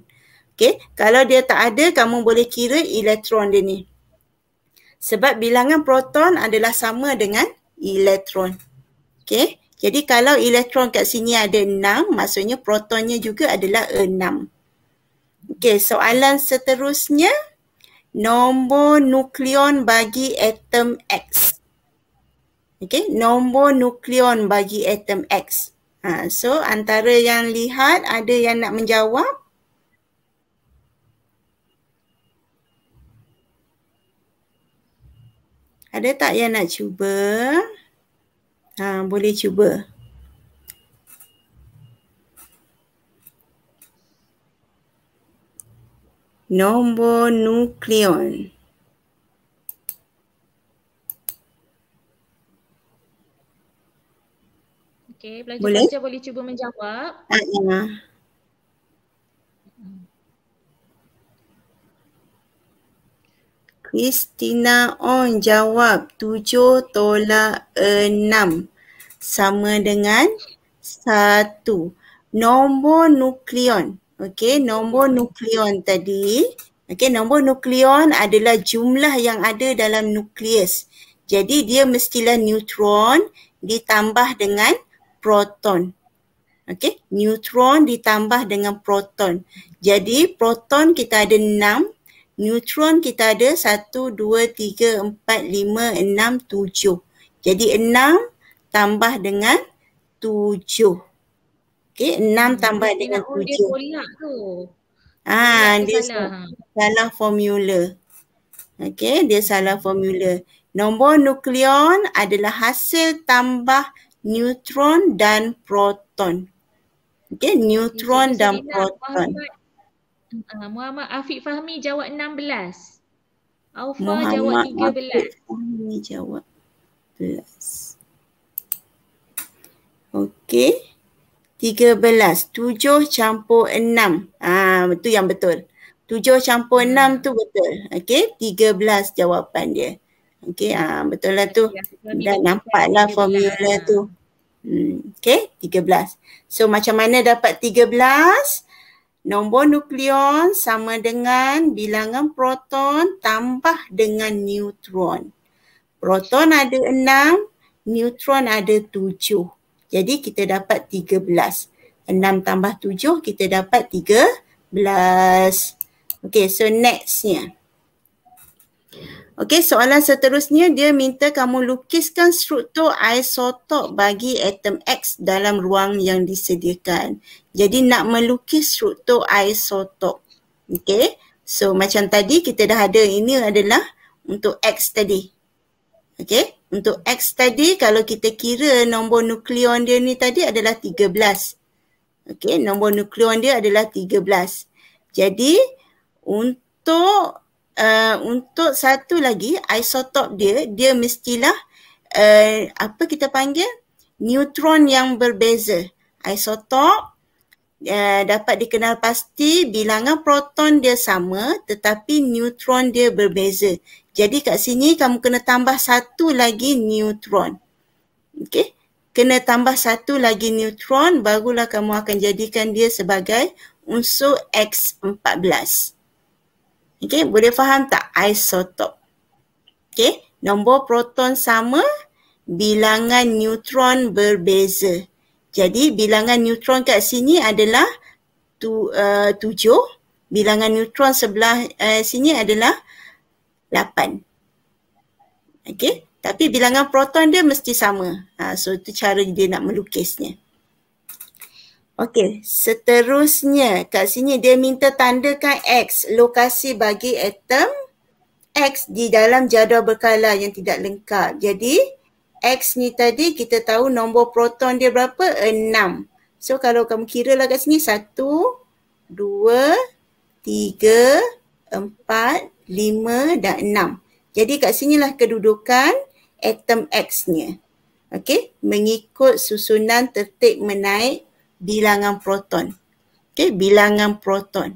Okey. Kalau dia tak ada, kamu boleh kira elektron dia ni. Sebab bilangan proton adalah sama dengan elektron. Okey. Jadi kalau elektron kat sini ada enam, maksudnya protonnya juga adalah enam. Okey, soalan seterusnya. Nombor nukleon bagi atom X. Okay, nombor nukleon bagi atom X. Ha, so antara yang lihat ada yang nak menjawab. Ada tak yang nak cuba? Ha, boleh cuba. Nombor nukleon. Okey, pelajar boleh? pelajar boleh cuba menjawab. Ya. Kristina on jawab 7 tolak 6 sama dengan 1. Nombor nukleon. Okey, nombor nukleon tadi. Okey, nombor nukleon adalah jumlah yang ada dalam nukleus. Jadi dia mestilah neutron ditambah dengan proton. Okey, neutron ditambah dengan proton. Jadi proton kita ada enam, neutron kita ada satu, dua, tiga, empat, lima, enam, tujuh. Jadi enam tambah dengan tujuh. Okey, enam hmm, tambah dengan oh, tujuh. Ah, dia ha. salah formula. Okey, dia salah formula. Nombor nukleon adalah hasil tambah neutron dan proton. Okey, neutron so, dan proton. Muhammad, uh, Muhammad Afiq Fahmi jawab 16. Alfa Muhammad jawab 13. Afiq Fahmi jawab 13. Okey. 13. 7 campur 6. Ah ha, yang betul. 7 campur 6 hmm. tu betul. Okey, 13 jawapan dia. Okey, ha, betul lah tu. Ya, Dah nampak lah formula lah. tu. Hmm, okay, 13. So macam mana dapat 13? Nombor nukleon sama dengan bilangan proton tambah dengan neutron. Proton ada enam, neutron ada tujuh. Jadi kita dapat 13. Enam tambah tujuh kita dapat 13. Okey, so nextnya. Okey, soalan seterusnya dia minta kamu lukiskan struktur isotop bagi atom X dalam ruang yang disediakan. Jadi nak melukis struktur isotop. Okey. So macam tadi kita dah ada ini adalah untuk X tadi. Okey, untuk X tadi kalau kita kira nombor nukleon dia ni tadi adalah 13. Okey, nombor nukleon dia adalah 13. Jadi untuk Eh, untuk satu lagi isotop dia dia mestilah uh, apa kita panggil neutron yang berbeza isotop uh, dapat dikenal pasti bilangan proton dia sama tetapi neutron dia berbeza jadi kat sini kamu kena tambah satu lagi neutron okey kena tambah satu lagi neutron barulah kamu akan jadikan dia sebagai unsur X14 Okay, boleh faham tak isotop? Okay, nombor proton sama, bilangan neutron berbeza. Jadi bilangan neutron kat sini adalah tu, uh, tujuh, bilangan neutron sebelah uh, sini adalah lapan. Okay, tapi bilangan proton dia mesti sama. Ha, so itu cara dia nak melukisnya. Okey, seterusnya kat sini dia minta tandakan X, lokasi bagi atom X di dalam jadual berkala yang tidak lengkap. Jadi X ni tadi kita tahu nombor proton dia berapa? enam. So kalau kamu kira lah kat sini satu, dua, tiga, empat, lima dan enam. Jadi kat lah kedudukan atom X-nya. Okey, mengikut susunan tertib menaik bilangan proton. Okey, bilangan proton.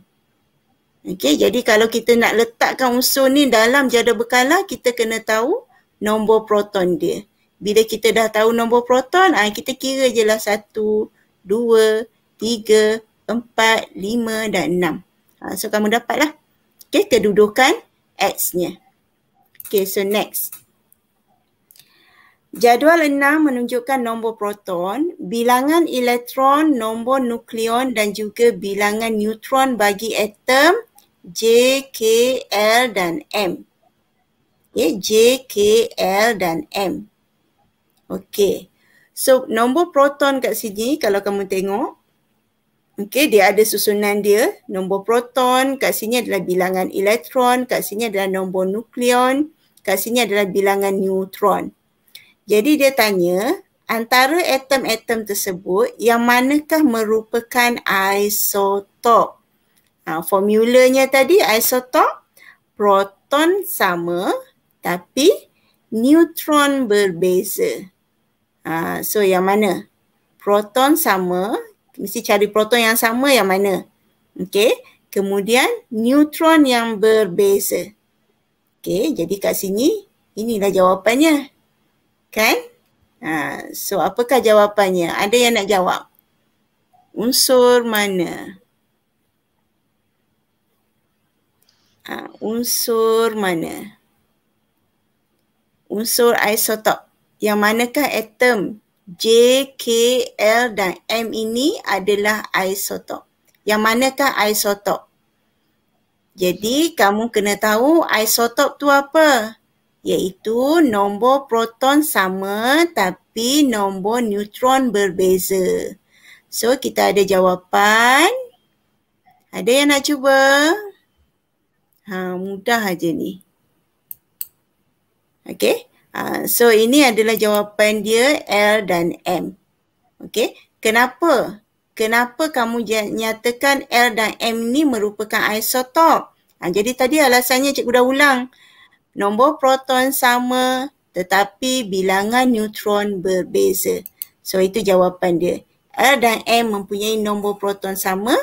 Okey, jadi kalau kita nak letakkan unsur ni dalam jadual berkala, kita kena tahu nombor proton dia. Bila kita dah tahu nombor proton, ah kita kira je lah 1, 2, 3, 4, 5 dan enam. Ha, so kamu dapatlah. Okey, kedudukan X-nya. Okey, so next. Jadual enam menunjukkan nombor proton, bilangan elektron, nombor nukleon dan juga bilangan neutron bagi atom J, K, L dan M. Okay, ya, J, K, L dan M. Okay. So, nombor proton kat sini kalau kamu tengok. Okay, dia ada susunan dia. Nombor proton kat sini adalah bilangan elektron, kat sini adalah nombor nukleon, kat sini adalah bilangan neutron. Jadi dia tanya antara atom-atom tersebut yang manakah merupakan isotop? Ha, formulanya tadi isotop proton sama tapi neutron berbeza. Ha, so yang mana? Proton sama, mesti cari proton yang sama yang mana? Okay, kemudian neutron yang berbeza. Okay, jadi kat sini inilah jawapannya. Kan? Ha, so apakah jawapannya? Ada yang nak jawab? Unsur mana? Ha, unsur mana? Unsur isotop. Yang manakah atom? J, K, L dan M ini adalah isotop. Yang manakah isotop? Jadi kamu kena tahu isotop tu apa? iaitu nombor proton sama tapi nombor neutron berbeza. So kita ada jawapan. Ada yang nak cuba? Ha, mudah aja ni. Okay. Ha, so ini adalah jawapan dia L dan M. Okay. Kenapa? Kenapa kamu nyatakan L dan M ni merupakan isotop? Ha, jadi tadi alasannya cikgu dah ulang. Nombor proton sama tetapi bilangan neutron berbeza. So itu jawapan dia. R dan M mempunyai nombor proton sama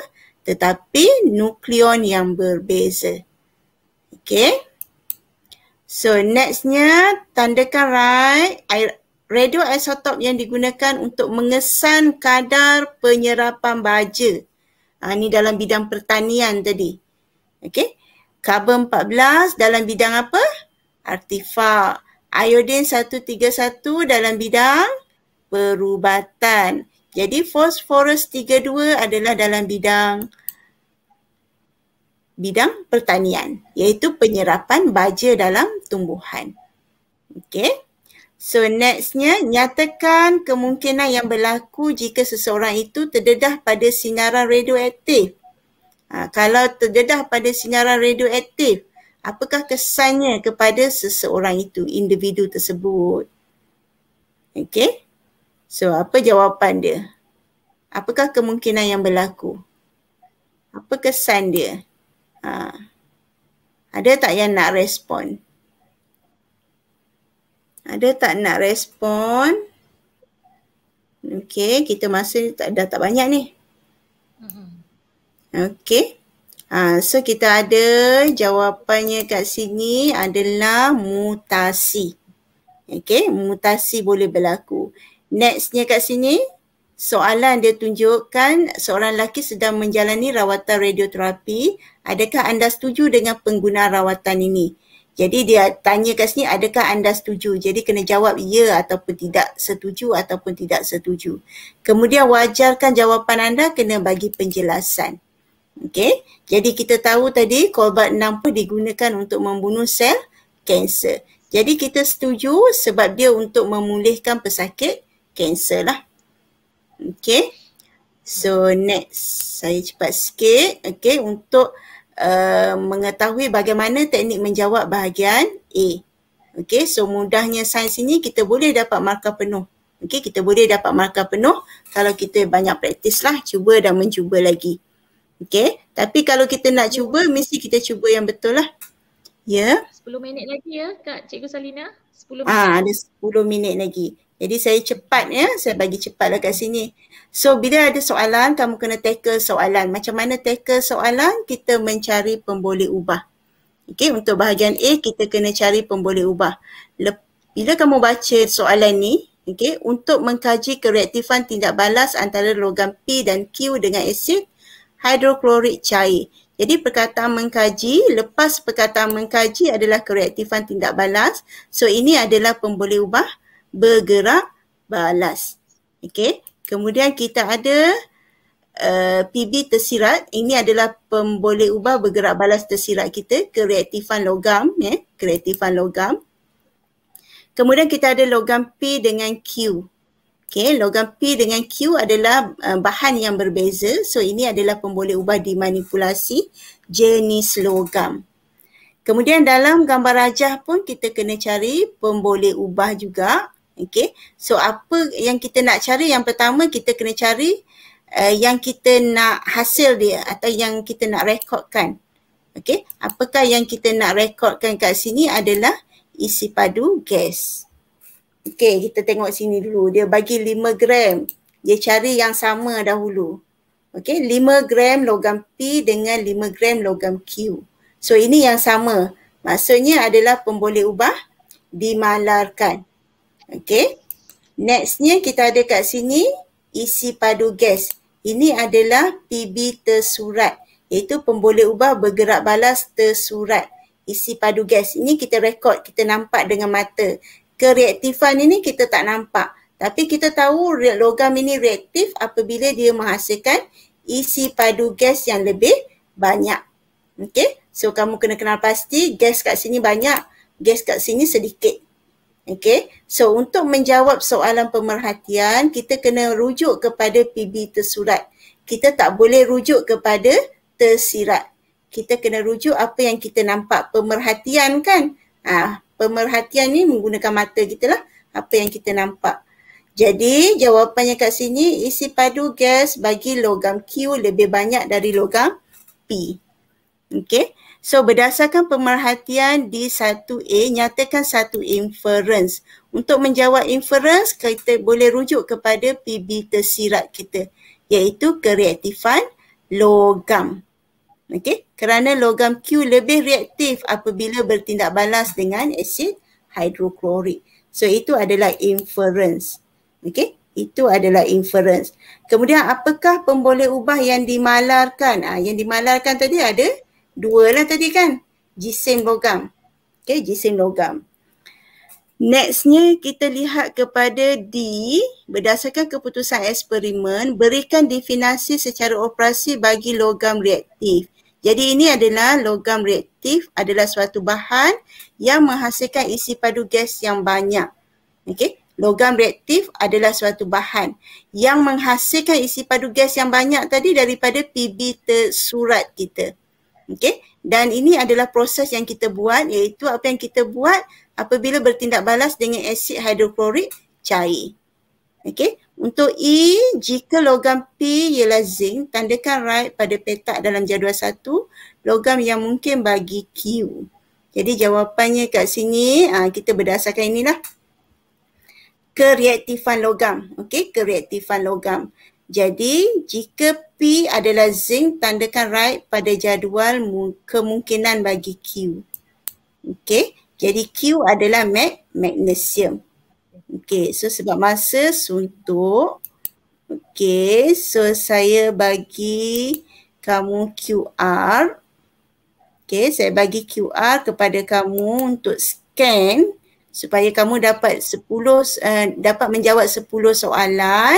tetapi nukleon yang berbeza. Okay. So nextnya tandakan right radioisotop yang digunakan untuk mengesan kadar penyerapan baja. Ha, ini dalam bidang pertanian tadi. Okay. Carbon 14 dalam bidang apa? artifak. Iodin 131 dalam bidang perubatan. Jadi fosforus 32 adalah dalam bidang bidang pertanian iaitu penyerapan baja dalam tumbuhan. Okey. So nextnya nyatakan kemungkinan yang berlaku jika seseorang itu terdedah pada sinaran radioaktif. Ha, kalau terdedah pada sinaran radioaktif, apakah kesannya kepada seseorang itu, individu tersebut. Okay. So apa jawapan dia? Apakah kemungkinan yang berlaku? Apa kesan dia? Ha. Ada tak yang nak respon? Ada tak nak respon? Okay, kita masih tak, dah tak banyak ni. Okay. Ha, so kita ada jawapannya kat sini adalah mutasi. Okay, mutasi boleh berlaku. Nextnya kat sini, soalan dia tunjukkan seorang lelaki sedang menjalani rawatan radioterapi. Adakah anda setuju dengan pengguna rawatan ini? Jadi dia tanya kat sini adakah anda setuju? Jadi kena jawab ya ataupun tidak setuju ataupun tidak setuju. Kemudian wajarkan jawapan anda kena bagi penjelasan. Okey. Jadi kita tahu tadi kolbat 60 digunakan untuk membunuh sel kanser. Jadi kita setuju sebab dia untuk memulihkan pesakit kanser lah. Okey. So next saya cepat sikit okey untuk uh, mengetahui bagaimana teknik menjawab bahagian A. Okey, so mudahnya sains ini kita boleh dapat markah penuh. Okey, kita boleh dapat markah penuh kalau kita banyak praktis lah, cuba dan mencuba lagi. Okay. Tapi kalau kita nak cuba, mesti kita cuba yang betul lah. Ya. Yeah. 10 minit lagi ya Kak Cikgu Salina. 10 ah, minit. Ah, ada 10 minit lagi. Jadi saya cepat ya. Saya bagi cepatlah kat sini. So bila ada soalan, kamu kena tackle soalan. Macam mana tackle soalan? Kita mencari pemboleh ubah. Okay. Untuk bahagian A, kita kena cari pemboleh ubah. Lep- bila kamu baca soalan ni, okay, untuk mengkaji kereaktifan tindak balas antara logam P dan Q dengan asid, hidroklorik cair. Jadi perkataan mengkaji, lepas perkataan mengkaji adalah kereaktifan tindak balas. So ini adalah pemboleh ubah bergerak balas. Okey. Kemudian kita ada uh, eh, PB tersirat. Ini adalah pemboleh ubah bergerak balas tersirat kita. Kereaktifan logam. Eh? Kereaktifan logam. Kemudian kita ada logam P dengan Q. Okay, logam P dengan Q adalah uh, bahan yang berbeza. So ini adalah pemboleh ubah dimanipulasi jenis logam. Kemudian dalam gambar rajah pun kita kena cari pemboleh ubah juga. Okay, so apa yang kita nak cari? Yang pertama kita kena cari uh, yang kita nak hasil dia atau yang kita nak rekodkan. Okay, apakah yang kita nak rekodkan kat sini adalah isi padu gas. Okay, kita tengok sini dulu. Dia bagi 5 gram. Dia cari yang sama dahulu. Okay, 5 gram logam P dengan 5 gram logam Q. So ini yang sama. Maksudnya adalah pemboleh ubah dimalarkan. Okay. Nextnya kita ada kat sini isi padu gas. Ini adalah PB tersurat iaitu pemboleh ubah bergerak balas tersurat isi padu gas. Ini kita rekod, kita nampak dengan mata kereaktifan ini kita tak nampak. Tapi kita tahu logam ini reaktif apabila dia menghasilkan isi padu gas yang lebih banyak. Okay, so kamu kena kenal pasti gas kat sini banyak, gas kat sini sedikit. Okay, so untuk menjawab soalan pemerhatian, kita kena rujuk kepada PB tersurat. Kita tak boleh rujuk kepada tersirat. Kita kena rujuk apa yang kita nampak pemerhatian kan? Ah, pemerhatian ni menggunakan mata kita lah apa yang kita nampak. Jadi jawapannya kat sini isi padu gas bagi logam Q lebih banyak dari logam P. Okay. So berdasarkan pemerhatian di satu a nyatakan satu inference. Untuk menjawab inference, kita boleh rujuk kepada PB tersirat kita iaitu kereaktifan logam. Okey, kerana logam Q lebih reaktif apabila bertindak balas dengan asid hidroklorik. So itu adalah inference. Okey, itu adalah inference. Kemudian apakah pemboleh ubah yang dimalarkan? Ah, yang dimalarkan tadi ada dua lah tadi kan? Jisim logam. Okey, jisim logam. Nextnya kita lihat kepada D berdasarkan keputusan eksperimen berikan definasi secara operasi bagi logam reaktif. Jadi ini adalah logam reaktif adalah suatu bahan yang menghasilkan isi padu gas yang banyak. Okey, logam reaktif adalah suatu bahan yang menghasilkan isi padu gas yang banyak tadi daripada PB tersurat kita. Okey, dan ini adalah proses yang kita buat iaitu apa yang kita buat apabila bertindak balas dengan asid hidroklorik cair. Okey, untuk E, jika logam P ialah zinc, tandakan right pada petak dalam jadual satu, logam yang mungkin bagi Q. Jadi jawapannya kat sini, ah, kita berdasarkan inilah. Kereaktifan logam. Okey, kereaktifan logam. Jadi, jika P adalah zinc, tandakan right pada jadual kemungkinan bagi Q. Okey, jadi Q adalah mag magnesium. Okey, so sebab masa suntuk. okey, so saya bagi kamu QR. okey, saya bagi QR kepada kamu untuk scan supaya kamu dapat 10 uh, eh, dapat menjawab 10 soalan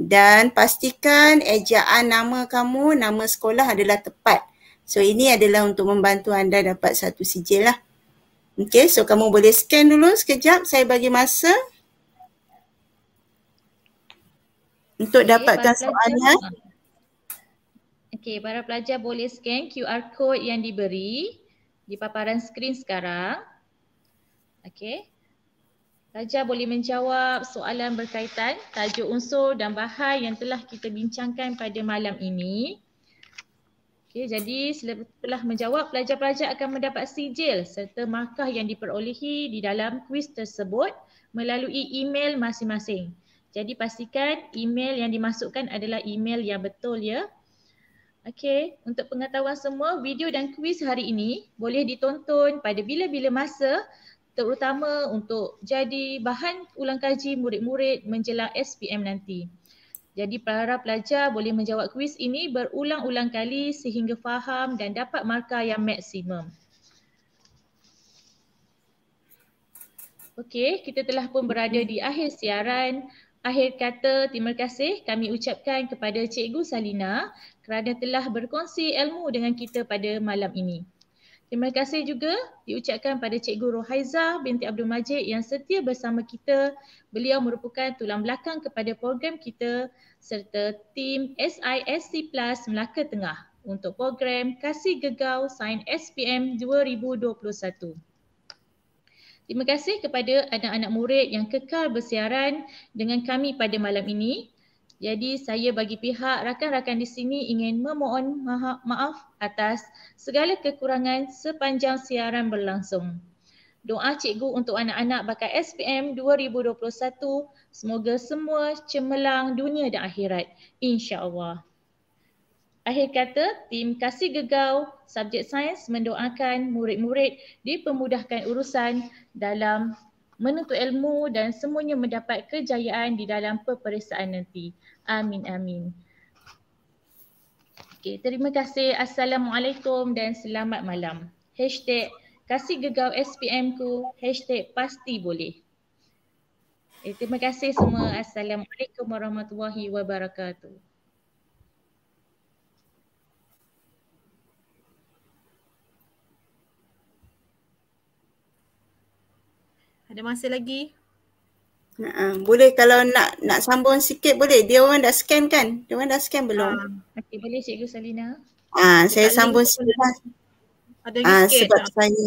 dan pastikan ejaan nama kamu, nama sekolah adalah tepat. So ini adalah untuk membantu anda dapat satu sijil lah. Okay, so kamu boleh scan dulu sekejap. Saya bagi masa untuk okay, dapatkan soalan. Okay, para pelajar boleh scan QR code yang diberi di paparan skrin sekarang. Okay. Pelajar boleh menjawab soalan berkaitan tajuk unsur dan bahan yang telah kita bincangkan pada malam ini. Okey, jadi selepas telah menjawab, pelajar-pelajar akan mendapat sijil serta markah yang diperolehi di dalam kuis tersebut melalui email masing-masing. Jadi pastikan email yang dimasukkan adalah email yang betul ya. Okey, untuk pengetahuan semua, video dan kuis hari ini boleh ditonton pada bila-bila masa terutama untuk jadi bahan ulang kaji murid-murid menjelang SPM nanti. Jadi para pelajar boleh menjawab kuis ini berulang-ulang kali sehingga faham dan dapat markah yang maksimum. Okey, kita telah pun berada di akhir siaran. Akhir kata, terima kasih kami ucapkan kepada Cikgu Salina kerana telah berkongsi ilmu dengan kita pada malam ini. Terima kasih juga diucapkan pada Cikgu Rohaiza binti Abdul Majid yang setia bersama kita. Beliau merupakan tulang belakang kepada program kita serta tim SISC Plus Melaka Tengah untuk program Kasih Gegau Sain SPM 2021. Terima kasih kepada anak-anak murid yang kekal bersiaran dengan kami pada malam ini. Jadi saya bagi pihak rakan-rakan di sini ingin memohon maha- maaf atas segala kekurangan sepanjang siaran berlangsung. Doa cikgu untuk anak-anak bakal SPM 2021 semoga semua cemerlang dunia dan akhirat. InsyaAllah. Akhir kata, tim Kasih Gegau, subjek sains mendoakan murid-murid dipermudahkan urusan dalam menuntut ilmu dan semuanya mendapat kejayaan di dalam peperiksaan nanti. Amin, amin. Okay, terima kasih. Assalamualaikum dan selamat malam. Hashtag kasih gegau SPM ku. Hashtag pasti boleh. Okay, eh, terima kasih semua. Assalamualaikum warahmatullahi wabarakatuh. Ada masa lagi? Ha, boleh kalau nak nak sambung sikit boleh. Dia orang dah scan kan? Dia orang dah scan belum? Ha. Okey, boleh Cikgu Salina. Ah, ha, saya sambung sikit. Lah. Ada ha, sebab tak? saya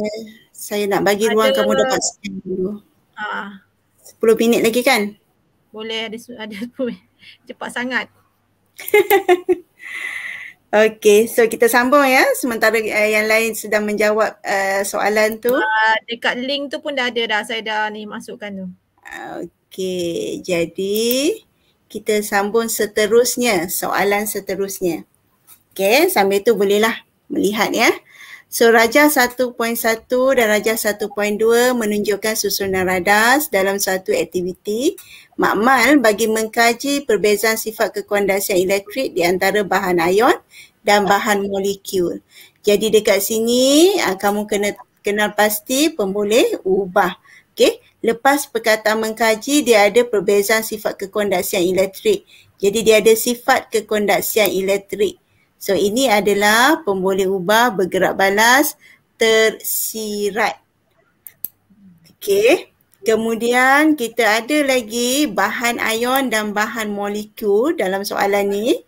saya nak bagi ada, ruang kamu lah. dapat scan dulu. Ah. Ha. 10 minit lagi kan? Boleh ada ada cepat sangat. Okay, so kita sambung ya sementara uh, yang lain sedang menjawab uh, soalan tu. Uh, dekat link tu pun dah ada dah saya dah ni masukkan tu. Okay. Okey, jadi kita sambung seterusnya, soalan seterusnya. Okey, sambil tu bolehlah melihat ya. So rajah 1.1 dan rajah 1.2 menunjukkan susunan radas dalam suatu aktiviti makmal bagi mengkaji perbezaan sifat kekondensian elektrik di antara bahan ion dan bahan molekul. Jadi dekat sini ah, kamu kena kenal pasti pemboleh ubah. Okey. Lepas perkataan mengkaji, dia ada perbezaan sifat kekondaksian elektrik. Jadi dia ada sifat kekondaksian elektrik. So ini adalah pemboleh ubah bergerak balas tersirat. Okay. Kemudian kita ada lagi bahan ion dan bahan molekul dalam soalan ni.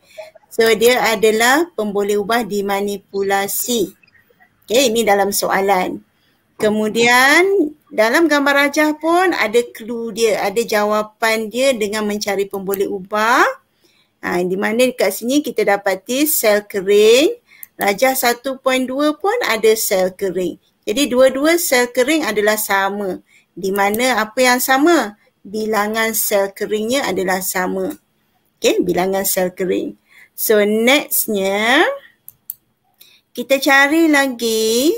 So dia adalah pemboleh ubah dimanipulasi. Okay, ini dalam soalan. Kemudian dalam gambar rajah pun ada clue dia, ada jawapan dia dengan mencari pemboleh ubah. Ha, di mana dekat sini kita dapati sel kering. Rajah 1.2 pun ada sel kering. Jadi dua-dua sel kering adalah sama. Di mana apa yang sama? Bilangan sel keringnya adalah sama. Okay, bilangan sel kering. So nextnya, kita cari lagi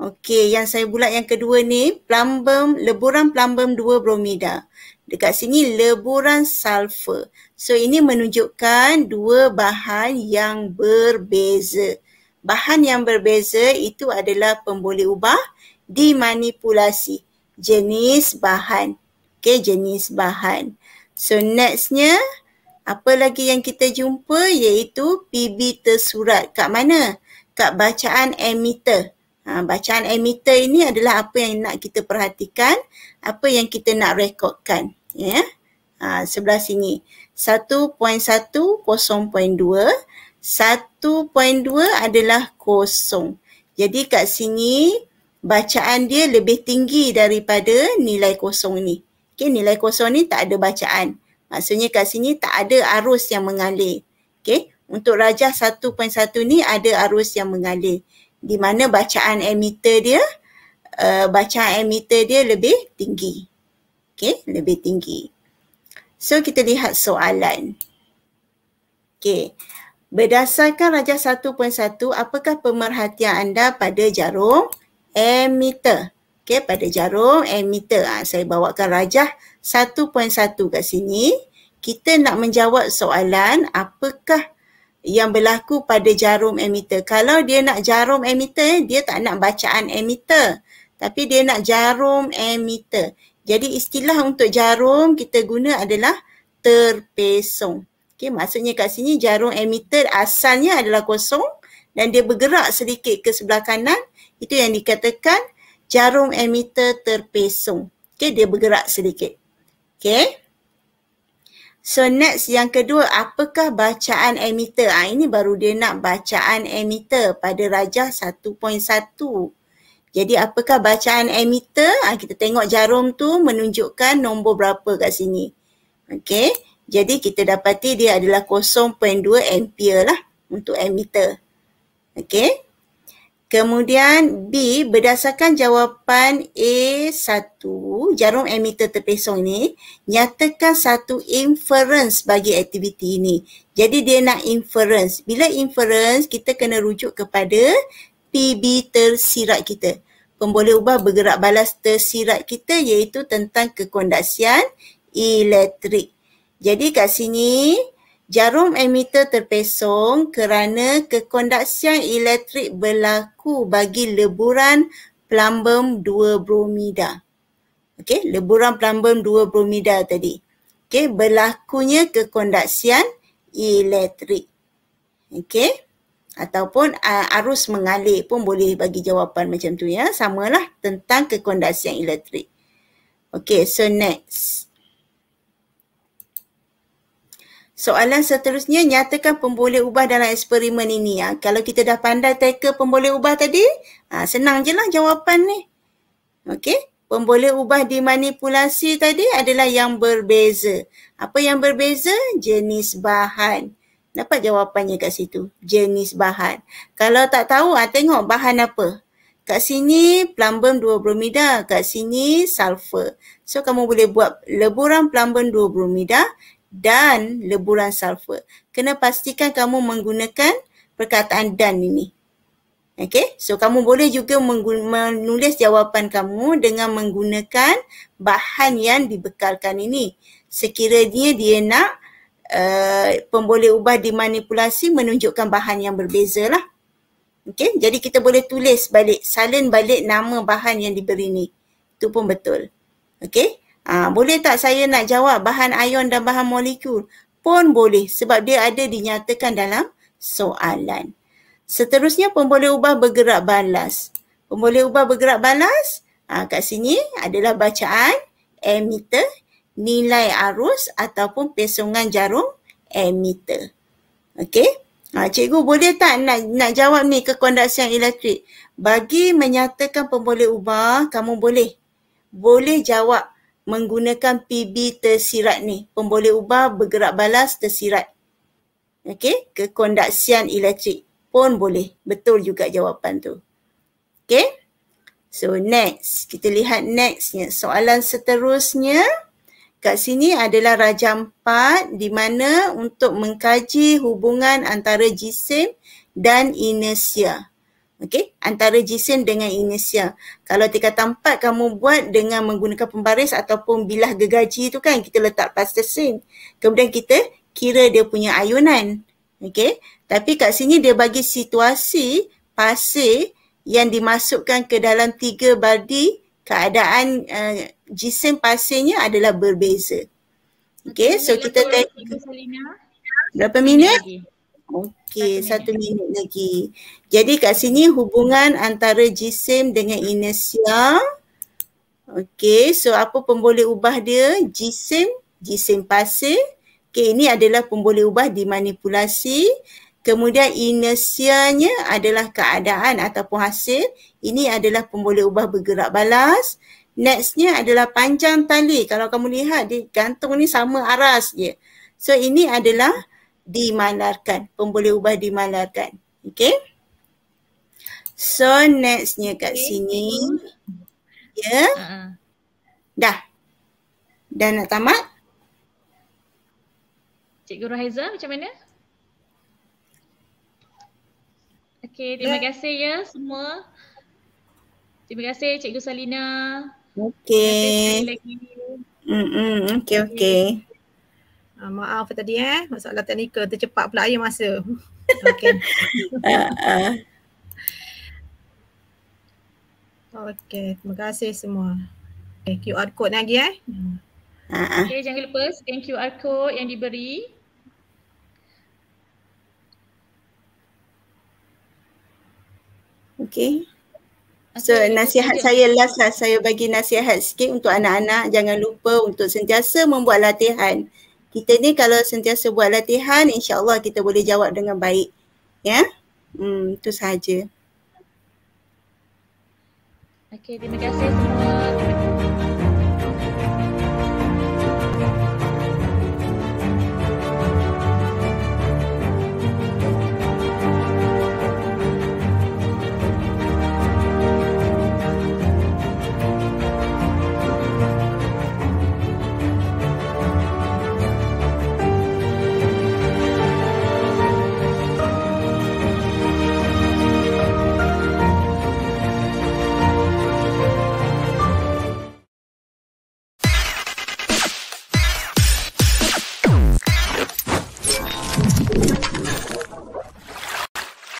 Okey, yang saya bulat yang kedua ni, plumbum, leburan plumbum 2 bromida. Dekat sini leburan sulfur. So ini menunjukkan dua bahan yang berbeza. Bahan yang berbeza itu adalah pemboleh ubah dimanipulasi. Jenis bahan. Okey, jenis bahan. So nextnya, apa lagi yang kita jumpa iaitu PB tersurat. Kat mana? Kat bacaan emitter. Ha, bacaan emitter ini adalah apa yang nak kita perhatikan, apa yang kita nak rekodkan. Ya. Yeah. Ha, sebelah sini 1.10.2 1.2 adalah kosong. Jadi kat sini bacaan dia lebih tinggi daripada nilai kosong ni. Okey, nilai kosong ni tak ada bacaan. Maksudnya kat sini tak ada arus yang mengalir. Okey, untuk rajah 1.1 ni ada arus yang mengalir di mana bacaan emitter dia uh, bacaan emitter dia lebih tinggi. okay lebih tinggi. So kita lihat soalan. okay Berdasarkan rajah 1.1, apakah pemerhatian anda pada jarum emitter? okay pada jarum emitter. Ha, saya bawakan rajah 1.1 kat sini. Kita nak menjawab soalan apakah yang berlaku pada jarum emitter. Kalau dia nak jarum emitter, dia tak nak bacaan emitter. Tapi dia nak jarum emitter. Jadi istilah untuk jarum kita guna adalah terpesong. Okay, maksudnya kat sini jarum emitter asalnya adalah kosong dan dia bergerak sedikit ke sebelah kanan. Itu yang dikatakan jarum emitter terpesong. Okay, dia bergerak sedikit. Okay. So next yang kedua, apakah bacaan emitter? Ah ini baru dia nak bacaan emitter pada rajah 1.1. Jadi apakah bacaan emitter? Ah kita tengok jarum tu menunjukkan nombor berapa kat sini. Okay, jadi kita dapati dia adalah 0.2 ampere lah untuk emitter. Okay. Kemudian B, berdasarkan jawapan A1, jarum emitter terpesong ini nyatakan satu inference bagi aktiviti ini. Jadi dia nak inference. Bila inference, kita kena rujuk kepada PB tersirat kita. Pemboleh ubah bergerak balas tersirat kita iaitu tentang kekondasian elektrik. Jadi kat sini, jarum emitter terpesong kerana kekondaksian elektrik berlaku bagi leburan plumbum 2 bromida. Okey, leburan plumbum 2 bromida tadi. Okey, berlakunya kekondaksian elektrik. Okey, ataupun uh, arus mengalir pun boleh bagi jawapan macam tu ya. Samalah tentang kekondaksian elektrik. Okey, so next. Soalan seterusnya, nyatakan pemboleh ubah dalam eksperimen ini. Ha. Kalau kita dah pandai tackle pemboleh ubah tadi, ha, senang je lah jawapan ni. Okey, pemboleh ubah dimanipulasi tadi adalah yang berbeza. Apa yang berbeza? Jenis bahan. Dapat jawapannya kat situ. Jenis bahan. Kalau tak tahu, ha, tengok bahan apa. Kat sini plumbum dua bromida, kat sini sulfur. So kamu boleh buat leburan plumbum dua bromida dan leburan sulfur. Kena pastikan kamu menggunakan perkataan dan ini. Okay, so kamu boleh juga menulis jawapan kamu dengan menggunakan bahan yang dibekalkan ini. Sekiranya dia nak uh, pemboleh ubah dimanipulasi menunjukkan bahan yang berbeza lah. Okay, jadi kita boleh tulis balik, salin balik nama bahan yang diberi ni. Itu pun betul. Okay. Ha, boleh tak saya nak jawab bahan ion dan bahan molekul? Pun boleh sebab dia ada dinyatakan dalam soalan. Seterusnya pemboleh ubah bergerak balas. Pemboleh ubah bergerak balas ha, kat sini adalah bacaan emitter, nilai arus ataupun pesongan jarum emitter. Okey. Ha, cikgu boleh tak nak, nak jawab ni ke konduksian elektrik? Bagi menyatakan pemboleh ubah, kamu boleh. Boleh jawab menggunakan PB tersirat ni. Pemboleh ubah bergerak balas tersirat. Okey, kekondaksian elektrik pun boleh. Betul juga jawapan tu. Okey. So next, kita lihat nextnya. Soalan seterusnya kat sini adalah rajam empat di mana untuk mengkaji hubungan antara jisim dan inersia. Okey, antara jisim dengan inisial. Kalau tingkatan empat kamu buat dengan menggunakan pembaris ataupun bilah gegaji tu kan kita letak plastisin. Kemudian kita kira dia punya ayunan. Okey, tapi kat sini dia bagi situasi pasir yang dimasukkan ke dalam tiga badi keadaan uh, jisim pasirnya adalah berbeza. Okey, so kita tengok. Berapa minit? Lagi. Okey, satu minit. lagi. Jadi kat sini hubungan antara jisim dengan inersia. Okey, so apa pemboleh ubah dia? Jisim, jisim pasir. Okey, ini adalah pemboleh ubah dimanipulasi. Kemudian inersianya adalah keadaan ataupun hasil. Ini adalah pemboleh ubah bergerak balas. Nextnya adalah panjang tali. Kalau kamu lihat, dia gantung ni sama aras je. So ini adalah dimalarkan. Pemboleh ubah dimalarkan. Okay. So nextnya kat okay. sini. Ya. Yeah. Uh-huh. Dah. Dah nak tamat? Cikgu Rohaiza macam mana? Okay, terima yeah. kasih ya semua. Terima kasih Cikgu Salina. Okay. Terima kasih Mm-mm. Okay, okay. okay. Ah, maaf tadi eh masalah teknikal tercepat pula air masa. Okey. Okey, terima kasih semua. Okay, QR code lagi eh. Ah, ah. Okay, jangan lupa scan QR code yang diberi. Okay. So nasihat saya last lah saya bagi nasihat sikit untuk anak-anak jangan lupa untuk sentiasa membuat latihan kita ni kalau sentiasa buat latihan insya Allah kita boleh jawab dengan baik ya hmm itu sahaja Okay, terima kasih semua